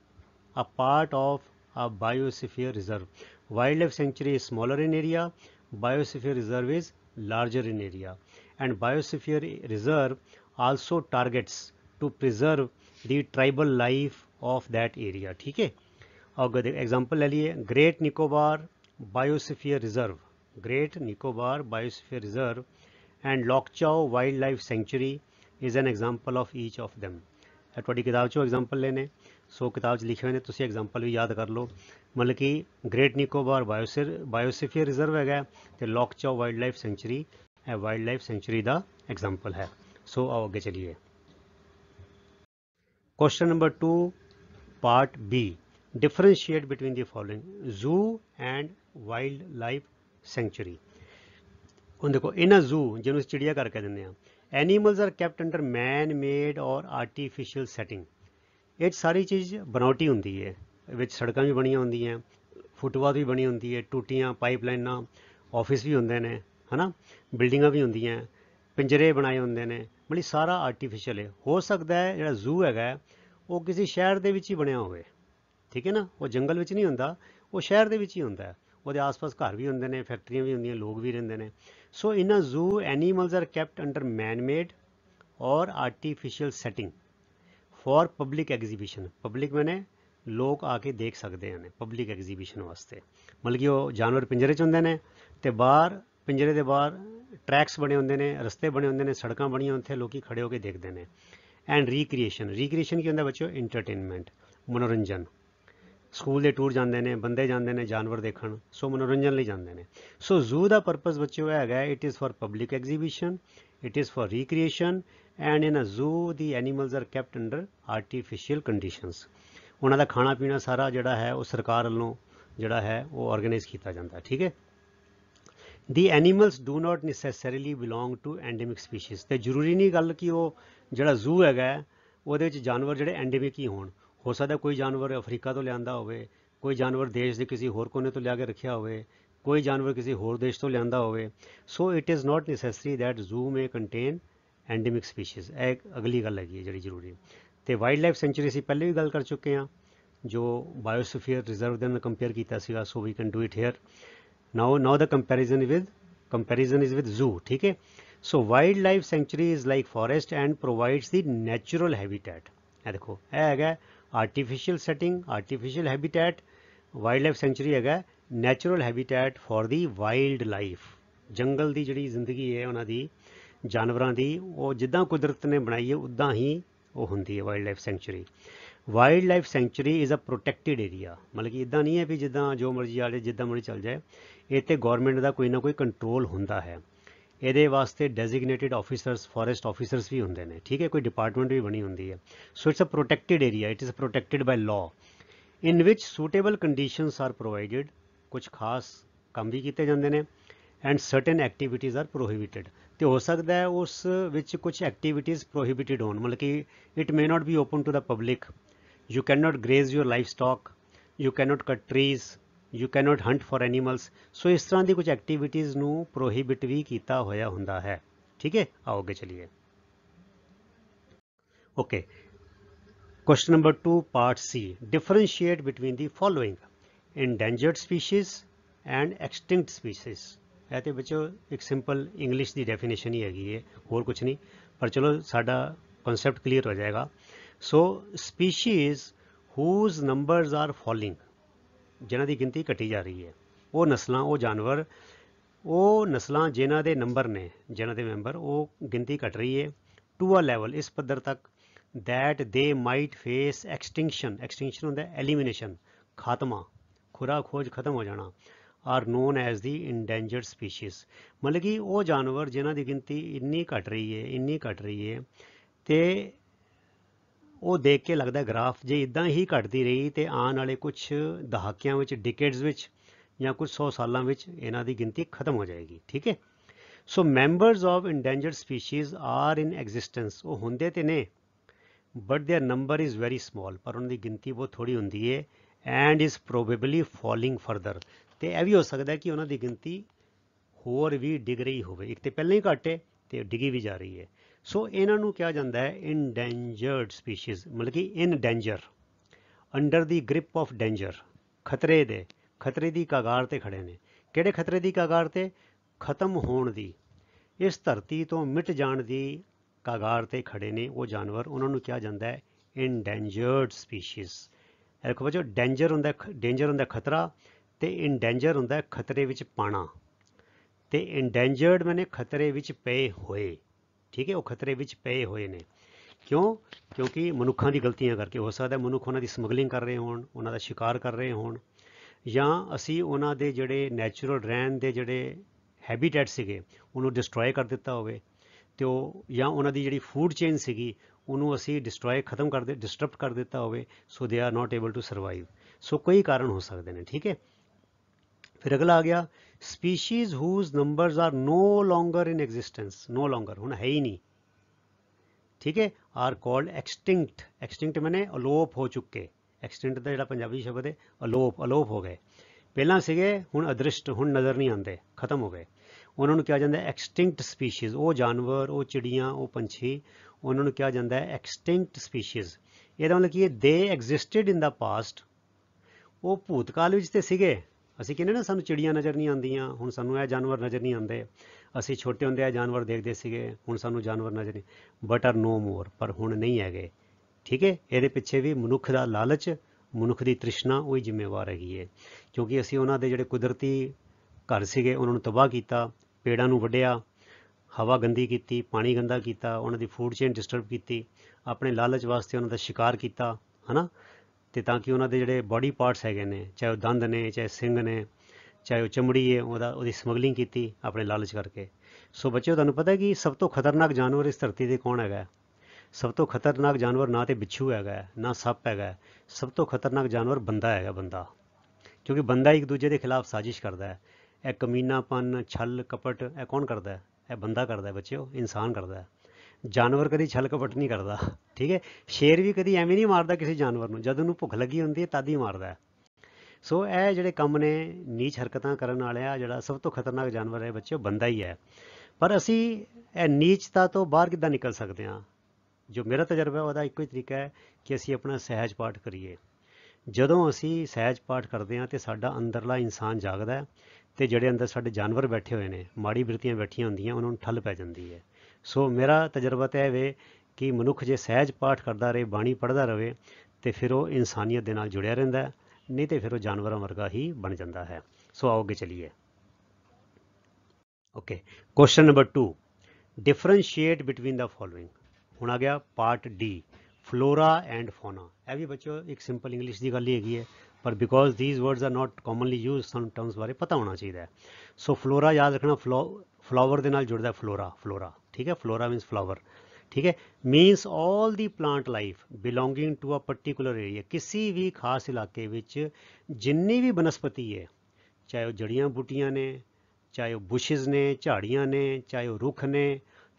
a part of a biosphere reserve. Wildlife sanctuary is smaller in area, biosphere reserve is larger in area. And biosphere reserve also targets to preserve the tribal life of that area. ठीक है और example ले लिए Great Nicobar Biosphere Reserve, Great Nicobar Biosphere Reserve and Lokchao Wildlife Sanctuary is an example of each of them. ਇਹ ਤੁਹਾਡੀ ਕਿਤਾਬ ਚੋਂ example ਲੈਨੇ ਸੋ ਕਿਤਾਬ 'ਚ ਲਿਖੇ ਹੋਏ ਨੇ ਤੁਸੀਂ ਐਗਜ਼ਾਮਪਲ ਵੀ ਯਾਦ ਕਰ ਲਓ ਮਤਲਬ ਕਿ ਗ੍ਰੇਟ ਨਿਕੋਬਾਰ ਬਾਇਓਸਰ ਬਾਇਓਸਫੀਅਰ ਰਿਜ਼ਰਵ ਹੈਗਾ ਤੇ ਲੋਕਚਾਉ ਵਾਈਲਡ ਲਾਈਫ ਸੈਂਚਰੀ ਇਹ ਵਾਈਲਡ ਲਾਈਫ ਸੈਂਚਰੀ ਦਾ ਐਗਜ਼ਾਮਪਲ ਹੈ ਸੋ ਆਓ ਅੱਗੇ ਚਲੀਏ question number 2 part B differentiate between the following zoo and wildlife sanctuary ਹੁਣ ਦੇਖੋ ਇਨ ਅ ਜ਼ੂ ਜਿਹਨੂੰ ਚਿੜੀਆ ਘਰ ਕਹਿੰਦੇ ਦਿੰਦੇ ਆ animals are kept under man made or artificial setting ਇਹ ਸਾਰੀ ਚੀਜ਼ ਬਣਾਉਟੀ ਹੁੰਦੀ ਹੈ ਵਿੱਚ ਸੜਕਾਂ ਵੀ ਬਣੀਆਂ ਹੁੰਦੀਆਂ ਫੁੱਟਪਾਥ ਵੀ ਬਣੀ ਹੁੰਦੀ ਹੈ ਟੂਟੀਆਂ ਪਾਈਪਲਾਈਨਾਂ ਆਫਿਸ ਵੀ ਹੁੰਦੇ ਨੇ ਹਨਾ ਬਿਲਡਿੰਗਾਂ ਵੀ ਹੁੰਦੀਆਂ ਪਿੰਜਰੇ ਬਣਾਏ ਹੁੰਦੇ ਨੇ ਮਤਲਬ ਸਾਰਾ ਆਰਟੀਫੀਸ਼ੀਅਲ ਹੈ ਹੋ ਸਕਦਾ ਹੈ ਜਿਹੜਾ ਜ਼ੂ ਹੈਗਾ ਉਹ ਕਿਸੇ ਸ਼ਹਿਰ ਦੇ ਵਿੱਚ ਹੀ ਬਣਿਆ ਹੋਵੇ ਠੀਕ ਹੈ ਨਾ ਉਹ ਜੰਗਲ ਵਿੱਚ ਨਹੀਂ ਹੁੰਦਾ ਉਹ ਸ਼ਹਿਰ ਦੇ ਵਿੱਚ ਹੀ ਹੁੰਦਾ ਉਹਦੇ ਆਸ-ਪਾਸ ਘਰ ਵੀ ਹੁੰਦੇ ਨੇ ਫੈਕਟਰੀਆਂ ਵੀ ਹੁੰਦੀਆਂ ਲੋਕ ਵੀ ਰਹਿੰਦੇ ਨੇ so in a zoo animals are kept under man made or artificial setting for public exhibition public ਮੈਨੇ ਲੋਕ ਆ ਕੇ ਦੇਖ ਸਕਦੇ ਹਨ ਪਬਲਿਕ ਐਗਜ਼ੀਬਿਸ਼ਨ ਵਾਸਤੇ ਮਤਲਬ ਕਿ ਉਹ ਜਾਨਵਰ ਪਿੰਜਰੇ 'ਚ ਹੁੰਦੇ ਨੇ ਤੇ ਬਾਹਰ ਪਿੰਜਰੇ ਦੇ ਬਾਹਰ ਟਰੈਕਸ ਬਣੇ ਹੁੰਦੇ ਨੇ ਰਸਤੇ ਬਣੇ ਹੁੰਦੇ ਨੇ ਸੜਕਾਂ ਬਣੀਆਂ ਉੱਥੇ ਲੋਕੀ ਖੜੇ ਹੋ ਕੇ ਦੇਖਦੇ ਨੇ ਐਂਡ ਰੀਕ੍ਰੀਏਸ਼ਨ ਰੀਕ੍ਰੀਏਸ਼ਨ ਕੀ ਹੁੰਦਾ ਬੱਚਿਓ ਐਂਟਰਟੇਨਮੈਂਟ ਮਨੋਰੰਜਨ ਸਕੂਲ ਦੇ ਟੂਰ ਜਾਂਦੇ ਨੇ ਬੰਦੇ ਜਾਂਦੇ ਨੇ ਜਾਨਵਰ ਦੇਖਣ ਸੋ ਮਨੋਰੰਜਨ ਲਈ ਜਾਂਦੇ ਨੇ ਸੋ ਜ਼ੂ ਦਾ ਪਰਪਸ ਬੱਚਿਓ ਹੈਗਾ it is for public exhibition it is for recreation and in a zoo the animals are kept under artificial conditions ਉਹਨਾਂ ਦਾ ਖਾਣਾ ਪੀਣਾ ਸਾਰਾ ਜਿਹੜਾ ਹੈ ਉਹ ਸਰਕਾਰ ਵੱਲੋਂ ਜਿਹੜਾ ਹੈ ਉਹ ਆਰਗੇਨਾਈਜ਼ ਕੀਤਾ ਜਾਂਦਾ ਠੀਕ ਹੈ the animals do not necessarily belong to endemic species ਤੇ ਜ਼ਰੂਰੀ ਨਹੀਂ ਗੱਲ ਕਿ ਉਹ ਜਿਹੜਾ ਜ਼ੂ ਹੈਗਾ ਉਹਦੇ ਵਿੱਚ ਜਾਨਵਰ ਜਿਹੜੇ ਐਂਡੇਮਿਕ ਹੀ ਹੋਣ ਹੋ ਸਕਦਾ ਕੋਈ ਜਾਨਵਰ ਅਫਰੀਕਾ ਤੋਂ ਲਿਆਂਦਾ ਹੋਵੇ ਕੋਈ ਜਾਨਵਰ ਦੇਸ਼ ਦੇ ਕਿਸੇ ਹੋਰ ਕੋਨੇ ਤੋਂ ਲਿਆ ਕੇ ਰੱਖਿਆ ਹੋਵੇ ਕੋਈ ਜਾਨਵਰ ਕਿਸੇ ਹੋਰ ਦੇਸ਼ ਤੋਂ ਲਿਆਂਦਾ ਹੋਵੇ so it is not necessary that zoo may contain endemic species ਇਹ ਅਗਲੀ ਗੱਲ ਹੈ ਜਿਹੜੀ ਜ਼ਰੂਰੀ ਤੇ ਵਾਈਲਡ ਲਾਈਫ ਸੈਂਚੂਰੀ ਸੀ ਪਹਿਲੇ ਵੀ ਗੱਲ ਕਰ ਚੁੱਕੇ ਹਾਂ ਜੋ ਬਾਇਓਸਫੀਅਰ ਰਿਜ਼ਰਵ ਦੇ ਨਾਲ ਕੰਪੇਅਰ ਕੀਤਾ ਸੀਗਾ so we can do it here now now ਦਾ comparison with comparison is with zoo ਠੀਕ ਹੈ so wildlife sanctuary is like forest and provides the natural habitat ਇਹ ਦੇਖੋ ਇਹ ਹੈਗਾ artificial setting artificial habitat wildlife sanctuary ਹੈਗਾ natural habitat for the wildlife ਜੰਗਲ ਦੀ ਜਿਹੜੀ ਜ਼ਿੰਦਗੀ ਹੈ ਉਹਨਾਂ ਦੀ ਜਾਨਵਰਾਂ ਦੀ ਉਹ ਜਿੱਦਾਂ ਕੁਦਰਤ ਨੇ ਬਣਾਈ ਹੈ ਉਦਾਂ ਹੀ ਉਹ ਹੁੰਦੀ ਹੈ wildlife sanctuary wildlife sanctuary is a protected area ਮਤਲਬ ਕਿ ਇਦਾਂ ਨਹੀਂ ਹੈ ਵੀ ਜਿੱਦਾਂ ਜੋ ਮਰਜ਼ੀ ਆਲੇ ਜਿੱਦਾਂ ਮਰਜ਼ੀ ਚੱਲ ਜਾਏ ਇੱਥੇ ਗਵਰਨਮੈਂਟ ਦਾ ਕੋਈ ਨਾ ਕੋਈ ਕੰਟਰੋਲ ਹੁੰਦਾ ਹੈ ਇਹਦੇ ਵਾਸਤੇ ਡੈਜ਼ਿਗਨੇਟਿਡ ਆਫੀਸਰਸ ਫੋਰੈਸਟ ਆਫੀਸਰਸ ਵੀ ਹੁੰਦੇ ਨੇ ਠੀਕ ਹੈ ਕੋਈ ਡਿਪਾਰਟਮੈਂਟ ਵੀ ਬਣੀ ਹੁੰਦੀ ਹੈ so it's a protected area it is protected by law in which suitable conditions are provided ਕੁਝ ਖਾਸ ਕੰਮ ਵੀ ਕੀਤੇ ਜਾਂਦੇ ਨੇ and certain activities are prohibited ਤੇ ਹੋ ਸਕਦਾ ਹੈ ਉਸ ਵਿੱਚ ਕੁਝ ਐਕਟੀਵਿਟੀਜ਼ ਪ੍ਰੋਹਿਬਿਟਿਡ ਹੋਣ ਮਤਲਬ ਕਿ it may not be open to the public you can not graze your livestock you can not cut trees you cannot hunt for animals so ਇਸ ਤਰ੍ਹਾਂ ਦੀ ਕੁਝ ਐਕਟੀਵਿਟੀਜ਼ ਨੂੰ ਪ੍ਰੋਹਿਬਿਟ ਵੀ ਕੀਤਾ ਹੋਇਆ ਹੁੰਦਾ ਹੈ ਠੀਕ ਹੈ ਆਓ ਅੱਗੇ ਚਲੀਏ okay question number 2 part C differentiate between the following endangered species and extinct species ਇਹ ਤੇ ਬੱਚੋ ਇੱਕ ਸਿੰਪਲ ਇੰਗਲਿਸ਼ ਦੀ ਡੈਫੀਨੇਸ਼ਨ ਹੀ ਹੈਗੀ ਹੈ ਹੋਰ ਕੁਝ ਨਹੀਂ ਪਰ ਚਲੋ ਸਾਡਾ ਕਨਸੈਪਟ ਕਲੀਅਰ ਹੋ ਜਾਏਗਾ so species whose numbers are falling ਜਿਨ੍ਹਾਂ ਦੀ ਗਿਣਤੀ ਘਟੀ ਜਾ ਰਹੀ ਹੈ ਉਹ ਨਸਲਾਂ ਉਹ ਜਾਨਵਰ ਉਹ ਨਸਲਾਂ ਜਿਨ੍ਹਾਂ ਦੇ ਨੰਬਰ ਨੇ ਜਿਨ੍ਹਾਂ ਦੇ ਮੈਂਬਰ ਉਹ ਗਿਣਤੀ ਘਟ ਰਹੀ ਹੈ ਟੂ ਅ ਲੈਵਲ ਇਸ ਪੱਧਰ ਤੱਕ ਥੈਟ ਦੇ ਮਾਈਟ ਫੇਸ ਐਕਸਟਿੰਕਸ਼ਨ ਐਕਸਟਿੰਕਸ਼ਨ ਹੁੰਦਾ ਐਲੀਮੀਨੇਸ਼ਨ ਖਾਤਮਾ ਖੁਰਾ ਖੋਜ ਖਤਮ ਹੋ ਜਾਣਾ are known as the endangered species ਮਤਲਬ ਕਿ ਉਹ ਜਾਨਵਰ ਜਿਨ੍ਹਾਂ ਦੀ ਗਿਣਤੀ ਇੰਨੀ ਘਟ ਰਹੀ ਹੈ ਇੰਨੀ ਘਟ ਰਹੀ ਹੈ ਤੇ ਉਹ ਦੇਖ ਕੇ ਲੱਗਦਾ ਗ੍ਰਾਫ ਜੇ ਇਦਾਂ ਹੀ ਘਟਦੀ ਰਹੀ ਤੇ ਆਉਣ ਵਾਲੇ ਕੁਝ ਦਹਾਕਿਆਂ ਵਿੱਚ ਡਿਕੇਡਸ ਵਿੱਚ ਜਾਂ ਕੁਝ 100 ਸਾਲਾਂ ਵਿੱਚ ਇਹਨਾਂ ਦੀ ਗਿਣਤੀ ਖਤਮ ਹੋ ਜਾਏਗੀ ਠੀਕ ਹੈ so members of endangered species are in existence ਉਹ ਹੁੰਦੇ ਤੇ ਨੇ but their number is very small ਪਰ ਉਹਨਾਂ ਦੀ ਗਿਣਤੀ ਬਹੁਤ ਥੋੜੀ ਹੁੰਦੀ ਹੈ and is probably falling further ਤੇ ਇਹ ਵੀ ਹੋ ਸਕਦਾ ਕਿ ਉਹਨਾਂ ਦੀ ਗਿਣਤੀ ਹੋਰ ਵੀ ਡਿਗ ਰਹੀ ਹੋਵੇ ਇੱਕ ਤੇ ਪਹਿਲਾਂ ਹੀ ਘਟੇ ਤੇ ਡਿਗੀ ਵੀ ਜਾ ਰਹੀ ਹੈ ਸੋ ਇਹਨਾਂ ਨੂੰ ਕਿਹਾ ਜਾਂਦਾ ਹੈ ਇਨਡੈਂਜਰਡ ਸਪੀਸੀਜ਼ ਮਤਲਬ ਕਿ in danger under the grip of danger ਖਤਰੇ ਦੇ ਖਤਰੇ ਦੀ ਕਗਾਰ ਤੇ ਖੜੇ ਨੇ ਕਿਹੜੇ ਖਤਰੇ ਦੀ ਕਗਾਰ ਤੇ ਖਤਮ ਹੋਣ ਦੀ ਇਸ ਧਰਤੀ ਤੋਂ ਮਿਟ ਜਾਣ ਦੀ ਕਗਾਰ ਤੇ ਖੜੇ ਨੇ ਉਹ ਜਾਨਵਰ ਉਹਨਾਂ ਨੂੰ ਕਿਹਾ ਜਾਂਦਾ ਹੈ ਇਨਡੈਂਜਰਡ ਸਪੀਸੀਜ਼ ਦੇਖੋ ਬੱਚੋ ਡੈਂਜਰ ਹੁੰਦਾ ਡੇਂਜਰ ਹੁੰਦਾ ਖਤਰਾ ਤੇ ਇਨਡੈਂਜਰ ਹੁੰਦਾ ਖਤਰੇ ਵਿੱਚ ਪਾਣਾ ਤੇ ਇਨਡੈਂਜਰਡ ਮੈਨੇ ਖਤਰੇ ਵਿੱਚ ਪਏ ਹੋਏ ਠੀਕ ਹੈ ਉਹ ਖਤਰੇ ਵਿੱਚ ਪਏ ਹੋਏ ਨੇ ਕਿਉਂ ਕਿਉਂਕਿ ਮਨੁੱਖਾਂ ਦੀ ਗਲਤੀਆਂ ਕਰਕੇ ਹੋ ਸਕਦਾ ਮਨੁੱਖ ਉਹਨਾਂ ਦੀ ਸਮਗਲਿੰਗ ਕਰ ਰਹੇ ਹੋਣ ਉਹਨਾਂ ਦਾ ਸ਼ਿਕਾਰ ਕਰ ਰਹੇ ਹੋਣ ਜਾਂ ਅਸੀਂ ਉਹਨਾਂ ਦੇ ਜਿਹੜੇ ਨੇਚਰਲ ਰਹਿਣ ਦੇ ਜਿਹੜੇ ਹੈਬਿਟੇਟ ਸੀਗੇ ਉਹਨੂੰ ਡਿਸਟਰੋਏ ਕਰ ਦਿੱਤਾ ਹੋਵੇ ਤੇ ਉਹ ਜਾਂ ਉਹਨਾਂ ਦੀ ਜਿਹੜੀ ਫੂਡ ਚੇਨ ਸੀਗੀ ਉਹਨੂੰ ਅਸੀਂ ਡਿਸਟਰੋਏ ਖਤਮ ਕਰ ਦੇ ਡਿਸਟਰਬ ਕਰ ਦਿੱਤਾ ਹੋਵੇ so they are not able to survive so ਕਈ ਕਾਰਨ ਹੋ ਸਕਦੇ ਨੇ ਠੀਕ ਹੈ ਫਿਰ ਅਗਲਾ ਆ ਗਿਆ species whose numbers are no longer in existence no longer ਹੁਣ ਹੈ ਹੀ ਨਹੀਂ ਠੀਕ ਹੈ ਆਰ ਕਾਲਡ ਐਕਸਟਿੰਕਟ ਐਕਸਟਿੰਕਟ ਮੈਨੇ ਅਲੋਪ ਹੋ ਚੁੱਕੇ ਐਕਸਟਿੰਕਟ ਦਾ ਜਿਹੜਾ ਪੰਜਾਬੀ ਸ਼ਬਦ ਹੈ ਅਲੋਪ ਅਲੋਪ ਹੋ ਗਏ ਪਹਿਲਾਂ ਸੀਗੇ ਹੁਣ ਅਦ੍ਰਿਸ਼ਟ ਹੁਣ ਨਜ਼ਰ ਨਹੀਂ ਆਉਂਦੇ ਖਤਮ ਹੋ ਗਏ ਉਹਨਾਂ ਨੂੰ ਕਿਹਾ ਜਾਂਦਾ ਐਕਸਟਿੰਕਟ ਸਪੀਸੀਜ਼ ਉਹ ਜਾਨਵਰ ਉਹ ਚਿੜੀਆਂ ਉਹ ਪੰਛੀ ਉਹਨਾਂ ਨੂੰ ਕਿਹਾ ਜਾਂਦਾ ਹੈ ਐਕਸਟਿੰਕਟ ਸਪੀਸੀਜ਼ ਇਹਦਾ ਮਤਲਬ ਕਿ ਇਹ ਦੇ ਐਗਜ਼ਿਸਟਿਡ ਇਨ ਦਾ ਪਾਸਟ ਉਹ ਭੂਤਕਾਲ ਵਿੱਚ ਤੇ ਸੀਗੇ ਅਸੀਂ ਕਿਹਨੇ ਨਾ ਸਾਨੂੰ ਚਿੜੀਆਂ ਨਜ਼ਰ ਨਹੀਂ ਆਉਂਦੀਆਂ ਹੁਣ ਸਾਨੂੰ ਇਹ ਜਾਨਵਰ ਨਜ਼ਰ ਨਹੀਂ ਆਉਂਦੇ ਅਸੀਂ ਛੋਟੇ ਹੁੰਦੇ ਆ ਜਾਨਵਰ ਦੇਖਦੇ ਸੀਗੇ ਹੁਣ ਸਾਨੂੰ ਜਾਨਵਰ ਨਜ਼ਰ ਨਹੀਂ ਬਟ ਆਰ ਨੋ ਮੋਰ ਪਰ ਹੁਣ ਨਹੀਂ ਹੈਗੇ ਠੀਕ ਹੈ ਇਹਦੇ ਪਿੱਛੇ ਵੀ ਮਨੁੱਖ ਦਾ ਲਾਲਚ ਮਨੁੱਖ ਦੀ ਤ੍ਰਿਸ਼ਨਾ ਉਹੀ ਜ਼ਿੰਮੇਵਾਰ ਹੈਗੀ ਹੈ ਕਿਉਂਕਿ ਅਸੀਂ ਉਹਨਾਂ ਦੇ ਜਿਹੜੇ ਕੁਦਰਤੀ ਘਰ ਸੀਗੇ ਉਹਨਾਂ ਨੂੰ ਤਬਾਹ ਕੀਤਾ ਪੇੜਾਂ ਨੂੰ ਵੱਢਿਆ ਹਵਾ ਗੰਦੀ ਕੀਤੀ ਪਾਣੀ ਗੰਦਾ ਕੀਤਾ ਉਹਨਾਂ ਦੀ ਫੂਡ ਚੇਨ ਡਿਸਟਰਬ ਕੀਤੀ ਆਪਣੇ ਲਾਲਚ ਵਾਸਤੇ ਉਹਨਾਂ ਦਾ ਸ਼ਿਕਾਰ ਕੀਤਾ ਹਨਾ ਤੇ ਤਾਂ ਕਿ ਉਹਨਾਂ ਦੇ ਜਿਹੜੇ ਬਾਡੀ ਪਾਰਟਸ ਹੈਗੇ ਨੇ ਚਾਹੇ ਉਹ ਦੰਦ ਨੇ ਚਾਹੇ ਸਿੰਗ ਨੇ ਚਾਹੇ ਉਹ ਚਮੜੀ ਹੈ ਉਹਦਾ ਉਹਦੀ ਸਮਗਲਿੰਗ ਕੀਤੀ ਆਪਣੇ ਲਾਲਚ ਕਰਕੇ ਸੋ ਬੱਚਿਓ ਤੁਹਾਨੂੰ ਪਤਾ ਹੈ ਕਿ ਸਭ ਤੋਂ ਖਤਰਨਾਕ ਜਾਨਵਰ ਇਸ ਧਰਤੀ ਤੇ ਕੌਣ ਹੈਗਾ ਸਭ ਤੋਂ ਖਤਰਨਾਕ ਜਾਨਵਰ ਨਾ ਤੇ ਬਿੱਛੂ ਹੈਗਾ ਨਾ ਸੱਪ ਹੈਗਾ ਸਭ ਤੋਂ ਖਤਰਨਾਕ ਜਾਨਵਰ ਬੰਦਾ ਹੈਗਾ ਬੰਦਾ ਕਿਉਂਕਿ ਬੰਦਾ ਇੱਕ ਦੂਜੇ ਦੇ ਖਿਲਾਫ ਸਾਜ਼ਿਸ਼ ਕਰਦਾ ਹੈ ਇਹ ਕਮੀਨਾਪਨ ਛਲ ਕਪਟ ਇਹ ਕੌਣ ਕਰਦਾ ਹੈ ਇਹ ਬੰਦਾ ਕਰਦਾ ਹੈ ਬੱਚਿਓ ਇਨਸਾਨ ਕਰਦਾ ਹੈ ਜਾਨਵਰ ਕਦੀ ਛਲ ਨਹੀਂ ਕਰਦਾ ਠੀਕ ਹੈ ਸ਼ੇਰ ਵੀ ਕਦੀ ਐਵੇਂ ਨਹੀਂ ਮਾਰਦਾ ਕਿਸੇ ਜਾਨਵਰ ਨੂੰ ਜਦ ਉਹਨੂੰ ਭੁੱਖ ਲੱਗੀ ਹੁੰਦੀ ਹੈ ਤਦ ਹੀ ਮਾਰਦਾ ਸੋ ਇਹ ਜਿਹੜੇ ਕੰਮ ਨੇ ਨੀਚ ਹਰਕਤਾਂ ਕਰਨ ਵਾਲਿਆ ਜਿਹੜਾ ਸਭ ਤੋਂ ਖਤਰਨਾਕ ਜਾਨਵਰ ਹੈ ਬੱਚੇ ਬੰਦਾ ਹੀ ਹੈ ਪਰ ਅਸੀਂ ਇਹ ਨੀਚਤਾ ਤੋਂ ਬਾਹਰ ਕਿੱਦਾਂ ਨਿਕਲ ਸਕਦੇ ਹਾਂ ਜੋ ਮੇਰਾ ਤਜਰਬਾ ਉਹਦਾ ਇੱਕੋ ਹੀ ਤਰੀਕਾ ਹੈ ਕਿ ਅਸੀਂ ਆਪਣਾ ਸਹਿਜ ਪਾਠ ਕਰੀਏ ਜਦੋਂ ਅਸੀਂ ਸਹਿਜ ਪਾਠ ਕਰਦੇ ਹਾਂ ਤੇ ਸਾਡਾ ਅੰਦਰਲਾ ਇਨਸਾਨ ਜਾਗਦਾ ਹੈ ਤੇ ਜਿਹੜੇ ਅੰਦਰ ਸਾਡੇ ਜਾਨਵਰ ਬੈਠੇ ਹੋਏ ਨੇ ਮਾੜੀ ਬ੍ਰਿਤੀਆਂ ਬੈਠੀਆਂ ਹੁੰਦੀਆਂ ਉਹਨਾਂ ਨੂੰ ਠੱਲ ਪੈ ਜਾਂਦੀ ਹੈ ਸੋ ਮੇਰਾ ਤਜਰਬਾ ਤੇ ਹੈ ਵੇ ਕਿ ਮਨੁੱਖ ਜੇ ਸਹਿਜ ਪਾਠ ਕਰਦਾ ਰਹੇ ਬਾਣੀ ਪੜ੍ਹਦਾ ਰਹੇ ਤੇ ਫਿਰ ਉਹ ਇਨਸਾਨੀਅਤ ਦੇ ਨਾਲ ਜੁੜਿਆ ਰਹਿੰਦਾ ਨਹੀਂ ਤੇ ਫਿਰ ਉਹ ਜਾਨਵਰਾਂ ਵਰਗਾ ਹੀ ਬਣ ਜਾਂਦਾ ਹੈ ਸੋ ਆਓ ਅੱਗੇ ਚਲੀਏ okay question number 2 differentiate between the following ਹੁਣ ਆ ਗਿਆ part D flora and fauna ਇਹ ਵੀ ਬੱਚਿਓ ਇੱਕ ਸਿੰਪਲ ਇੰਗਲਿਸ਼ ਦੀ ਗੱਲ ਹੀ ਹੈਗੀ ਹੈ ਪਰ because these words are not commonly used some terms ਬਾਰੇ ਪਤਾ ਹੋਣਾ ਚਾਹੀਦਾ ਹੈ ਸੋ ਫਲੋਰਾ ਯਾਦ ਰੱਖਣਾ ਫਲੋ ਫਲਾਵਰ ਦੇ ਨਾਲ ਜੁੜਦਾ ਫਲੋਰਾ ਫਲੋਰਾ ਠੀਕ ਹੈ ਫਲੋਰਾ ਮੀਨਸ ਫਲਾਵਰ ਠੀਕ ਹੈ means 올 the plant life belonging to a particular area ਕਿਸੇ ਵੀ ਖਾਸ ਇਲਾਕੇ ਵਿੱਚ ਜਿੰਨੀ ਵੀ ਬਨਸਪਤੀ ਹੈ ਚਾਹੇ ਉਹ ਜੜੀਆਂ ਬੂਟੀਆਂ ਨੇ ਚਾਹੇ ਉਹ ਬੁਸ਼ਸ ਨੇ ਝਾੜੀਆਂ ਨੇ ਚਾਹੇ ਉਹ ਰੁੱਖ ਨੇ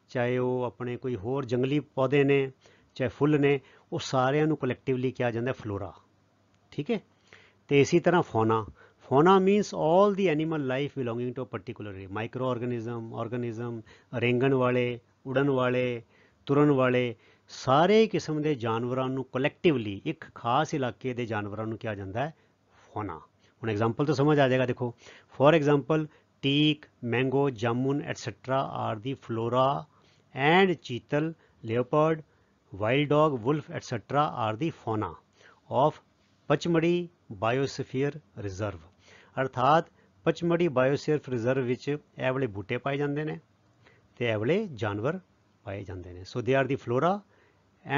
ਚਾਹੇ ਉਹ ਆਪਣੇ ਕੋਈ ਹੋਰ ਜੰਗਲੀ ਪੌਦੇ ਨੇ ਚਾਹੇ ਫੁੱਲ ਨੇ ਉਹ ਸਾਰਿਆਂ ਨੂੰ ਕਲੈਕਟਿਵਲੀ ਕਿਹਾ ਜਾਂਦਾ ਫਲੋਰਾ ਠੀਕ ਹੈ ਤੇ ਇਸੇ ਤਰ੍ਹਾਂ fauna Fauna means all the animal life belonging to a particular area. Microorganism, organism, ਰੇਂਗਣ ਵਾਲੇ, ਉਡਣ ਵਾਲੇ, ਤੁਰਨ ਵਾਲੇ ਸਾਰੇ ਕਿਸਮ ਦੇ ਜਾਨਵਰਾਂ ਨੂੰ ਕਲੈਕਟਿਵਲੀ ਇੱਕ ਖਾਸ ਇਲਾਕੇ ਦੇ ਜਾਨਵਰਾਂ ਨੂੰ ਕਿਹਾ ਜਾਂਦਾ ਹੈ ਫੋਨਾ ਹੁਣ ਐਗਜ਼ਾਮਪਲ ਤੋਂ ਸਮਝ ਆ ਜਾਏਗਾ ਦੇਖੋ for example teak mango jamun etcetera are the flora and chital leopard wild dog wolf etcetera are the fauna of Pachmarhi biosphere reserve ਅਰਥਾਤ ਪਚਮੜੀ ਬਾਇਓਸਫੀਅਰ ਰਿਜ਼ਰਵ ਵਿੱਚ ਇਹ ਵਾਲੇ ਬੂਟੇ ਪਾਏ ਜਾਂਦੇ ਨੇ ਤੇ ਇਹ ਵਾਲੇ ਜਾਨਵਰ ਪਾਏ ਜਾਂਦੇ ਨੇ so they are the flora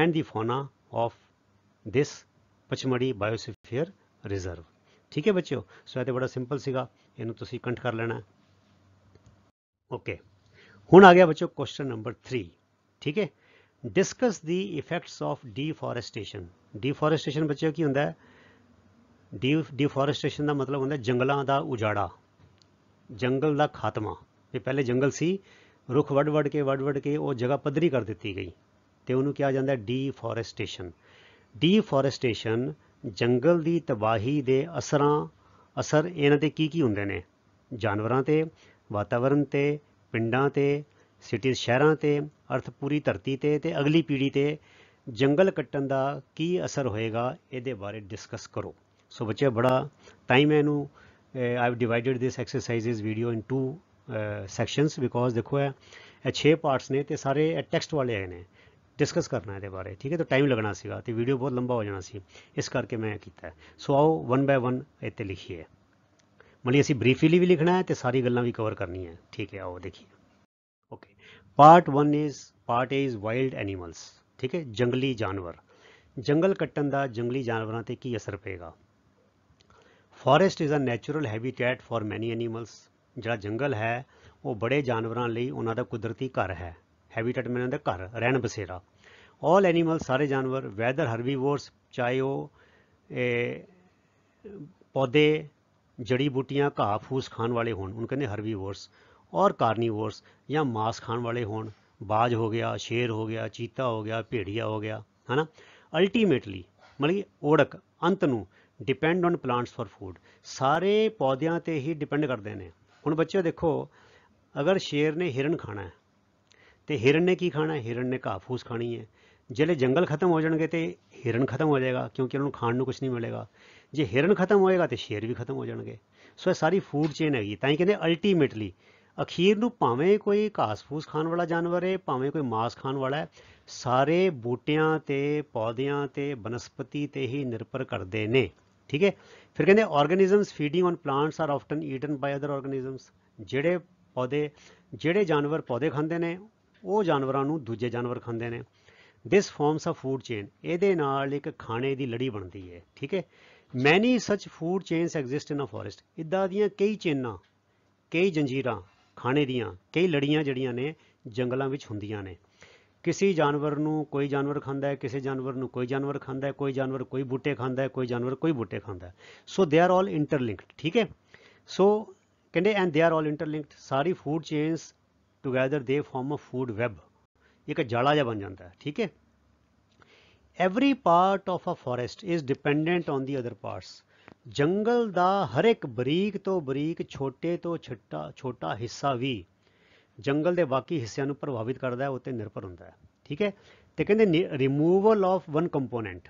and the fauna of this Pachmarhi biosphere reserve ਠੀਕ ਹੈ ਬੱਚਿਓ ਸੋ ਇਹ ਤੇ ਬੜਾ ਸਿੰਪਲ ਸੀਗਾ ਇਹਨੂੰ ਤੁਸੀਂ ਕੰਠ ਕਰ ਲੈਣਾ ਓਕੇ ਹੁਣ ਆ ਗਿਆ ਬੱਚਿਓ ਕੁਐਸਚਨ ਨੰਬਰ 3 ਠੀਕ ਹੈ discuss the effects of deforestation deforestation ਬੱਚਿਓ ਕੀ ਹੁੰਦਾ ਹੈ ਡੀ ਡੀਫੋਰੈਸਟੇਸ਼ਨ ਦਾ ਮਤਲਬ ਹੁੰਦਾ ਜੰਗਲਾਂ ਦਾ ਉਜਾੜਾ ਜੰਗਲ ਦਾ ਖਾਤਮਾ ਇਹ ਪਹਿਲੇ ਜੰਗਲ ਸੀ ਰੁੱਖ ਵੱਢ ਵੱਢ ਕੇ ਵੱਢ ਵੱਢ ਕੇ ਉਹ ਜਗ੍ਹਾ ਪੱਧਰੀ ਕਰ ਦਿੱਤੀ ਗਈ ਤੇ ਉਹਨੂੰ ਕਿਹਾ ਜਾਂਦਾ ਡੀਫੋਰੈਸਟੇਸ਼ਨ ਡੀਫੋਰੈਸਟੇਸ਼ਨ ਜੰਗਲ ਦੀ ਤਬਾਹੀ ਦੇ ਅਸਰਾਂ ਅਸਰ ਇਹਨਾਂ ਤੇ ਕੀ ਕੀ ਹੁੰਦੇ ਨੇ ਜਾਨਵਰਾਂ ਤੇ ਵਾਤਾਵਰਣ ਤੇ ਪਿੰਡਾਂ ਤੇ ਸਿਟੀ ਸ਼ਹਿਰਾਂ ਤੇ ਅਰਥ ਪੂਰੀ ਧਰਤੀ ਤੇ ਤੇ ਅਗਲੀ ਪੀੜ੍ਹੀ ਤੇ ਜੰਗਲ ਕੱਟਣ ਦਾ ਕੀ ਅਸਰ ਹੋਏਗਾ ਇਹਦੇ ਬਾਰੇ ਡਿਸਕਸ ਕਰੋ ਸੋ So ਬੜਾ ਟਾਈਮ ਹੈ hai I have divided this exercises video in two sections because ਦੇਖੋ ਹੈ ਇਹ 6 ਪਾਰਟਸ ਨੇ ਤੇ ਸਾਰੇ ਟੈਕਸਟ ਵਾਲੇ ਆਏ ਨੇ ਡਿਸਕਸ ਕਰਨਾ ਇਹਦੇ ਬਾਰੇ ਠੀਕ ਹੈ ਤਾਂ ਟਾਈਮ ਲੱਗਣਾ ਸੀਗਾ ਤੇ ਵੀਡੀਓ ਬਹੁਤ ਲੰਬਾ ਹੋ ਜਾਣਾ ਸੀ ਇਸ ਕਰਕੇ ਮੈਂ ਕੀਤਾ ਸੋ ਆਓ 1 ਬਾਈ 1 ਇੱਥੇ ਲਿਖੀਏ ਮਲੀ ਅਸੀਂ ਬਰੀਫਲੀ ਵੀ ਲਿਖਣਾ ਹੈ ਤੇ ਸਾਰੀ ਗੱਲਾਂ ਵੀ ਕਵਰ ਕਰਨੀ ਹੈ ਠੀਕ ਹੈ ਆਓ ਦੇਖੀਏ okay part 1 is part A is wild animals ਠੀਕ ਹੈ ਜੰਗਲੀ ਜਾਨਵਰ ਜੰਗਲ ਕੱਟਣ ਦਾ ਜੰਗਲੀ ਜਾਨਵਰਾਂ ਤੇ ਕੀ ਅਸਰ ਪਏਗਾ forest is a natural habitat for many animals ਜਿਹੜਾ ਜੰਗਲ ਹੈ ਉਹ ਬੜੇ ਜਾਨਵਰਾਂ ਲਈ ਉਹਨਾਂ ਦਾ ਕੁਦਰਤੀ ਘਰ ਹੈ ਹੈਬਿਟੈਟ ਮੈਨਾਂ ਦਾ ਘਰ ਰਹਿਣ ਬਸੇਰਾ ਆਲ ਐਨੀਮਲ ਸਾਰੇ ਜਾਨਵਰ ਵੈਦਰ ਹਰਬੀਵੋਰਸ ਚਾਹੇ ਉਹ ਪੌਦੇ ਜੜੀ ਬੂਟੀਆਂ ਘਾਹ ਫੂਸ ਖਾਣ ਵਾਲੇ ਹੋਣ ਉਹਨਾਂ ਕਹਿੰਦੇ ਹਰਬੀਵੋਰਸ ਔਰ ਕਾਰਨੀਵੋਰਸ ਜਾਂ ਮਾਸ ਖਾਣ ਵਾਲੇ ਹੋਣ ਬਾਜ ਹੋ ਗਿਆ ਸ਼ੇਰ ਹੋ ਗਿਆ ਚੀਤਾ ਹੋ ਗਿਆ ਭੇੜੀਆ ਹੋ ਗਿਆ ਹਨਾ ਅਲਟੀਮੇਟਲੀ ਮਤਲਬ ਓੜਕ ਅੰਤ ਨੂੰ depend on plants for food ਸਾਰੇ ਪੌਦਿਆਂ ਤੇ ਹੀ ਡਿਪੈਂਡ ਕਰਦੇ ਨੇ ਹੁਣ ਬੱਚਿਓ ਦੇਖੋ ਅਗਰ ਸ਼ੇਰ ਨੇ ਹਿਰਨ ਖਾਣਾ ਹੈ ਤੇ ਹਿਰਨ ਨੇ ਕੀ ਖਾਣਾ ਹੈ ਹਿਰਨ ਨੇ ਘਾਹ ਫੂਸ ਖਾਣੀ ਹੈ ਜਿਹੜੇ ਜੰਗਲ ਖਤਮ ਹੋ ਜਾਣਗੇ ਤੇ ਹਿਰਨ ਖਤਮ ਹੋ ਜਾਏਗਾ ਕਿਉਂਕਿ ਉਹਨਾਂ ਨੂੰ ਖਾਣ ਨੂੰ ਕੁਝ ਨਹੀਂ ਮਿਲੇਗਾ ਜੇ ਹਿਰਨ ਖਤਮ ਹੋਏਗਾ ਤੇ ਸ਼ੇਰ ਵੀ ਖਤਮ ਹੋ ਜਾਣਗੇ ਸੋ ਇਹ ਸਾਰੀ ਫੂਡ ਚੇਨ ਹੈਗੀ ਤਾਂ ਹੀ ਕਹਿੰਦੇ ਅਲਟੀਮੇਟਲੀ ਅਖੀਰ ਨੂੰ ਭਾਵੇਂ ਕੋਈ ਘਾਸ ਫੂਸ ਖਾਣ ਵਾਲਾ ਜਾਨਵਰ ਹੈ ਭਾਵੇਂ ਕੋਈ ਮਾਸ ਖਾਣ ਵਾਲਾ ਹੈ ਸਾਰੇ ਬੂਟਿਆਂ ਤੇ ਪੌਦਿਆਂ ਤੇ ਬਨਸਪਤੀ ਤੇ ਹੀ ਨਿਰਭਰ ਕਰਦੇ ਨੇ ਠੀਕ ਹੈ ਫਿਰ ਕਹਿੰਦੇ organisms feeding on plants are often eaten by other organisms ਜਿਹੜੇ ਪੌਦੇ ਜਿਹੜੇ ਜਾਨਵਰ ਪੌਦੇ ਖਾਂਦੇ ਨੇ ਉਹ ਜਾਨਵਰਾਂ ਨੂੰ ਦੂਜੇ ਜਾਨਵਰ ਖਾਂਦੇ ਨੇ this forms a food chain ਇਹਦੇ ਨਾਲ ਇੱਕ ਖਾਣੇ ਦੀ ਲੜੀ ਬਣਦੀ ਹੈ ਠੀਕ ਹੈ many such food chains exist in a forest ਇਦਾਂ ਦੀਆਂ ਕਈ ਚੇਨਾਂ ਕਈ ਜੰਜੀਰਾਂ ਖਾਣੇ ਦੀਆਂ ਕਈ ਲੜੀਆਂ ਜਿਹੜੀਆਂ ਨੇ ਜੰਗਲਾਂ ਵਿੱਚ ਹੁੰਦੀਆਂ ਨੇ ਕਿਸੇ ਜਾਨਵਰ ਨੂੰ ਕੋਈ ਜਾਨਵਰ ਖਾਂਦਾ ਹੈ ਕਿਸੇ ਜਾਨਵਰ ਨੂੰ ਕੋਈ ਜਾਨਵਰ ਖਾਂਦਾ ਹੈ ਕੋਈ ਜਾਨਵਰ ਕੋਈ ਬੂਟੇ ਖਾਂਦਾ ਹੈ ਕੋਈ ਜਾਨਵਰ ਕੋਈ ਬੂਟੇ ਖਾਂਦਾ ਹੈ ਸੋ ਦੇ ਆਰ ਆਲ ਇੰਟਰਲਿੰਕਡ ਠੀਕ ਹੈ ਸੋ ਕਹਿੰਦੇ and they are all interlinked ਸਾਰੀ food chains together they form a food web ਇੱਕ ਜਾਲਾ ਜਿਹਾ ਬਣ ਜਾਂਦਾ ਹੈ ਠੀਕ ਹੈ every part of a forest is dependent on the other parts ਜੰਗਲ ਦਾ ਹਰ ਇੱਕ ਬਰੀਕ ਤੋਂ ਬਰੀਕ ਛੋਟੇ ਤੋਂ ਛੱਟਾ ਛੋਟਾ ਹਿੱਸਾ ਵੀ ਜੰਗਲ ਦੇ ਬਾਕੀ ਹਿੱਸਿਆਂ ਨੂੰ ਪ੍ਰਭਾਵਿਤ ਕਰਦਾ ਹੈ ਤੇ ਨਿਰਭਰ ਹੁੰਦਾ ਹੈ ਠੀਕ ਹੈ ਤੇ ਕਹਿੰਦੇ ਰਿਮੂਵਲ ਆਫ ਵਨ ਕੰਪੋਨੈਂਟ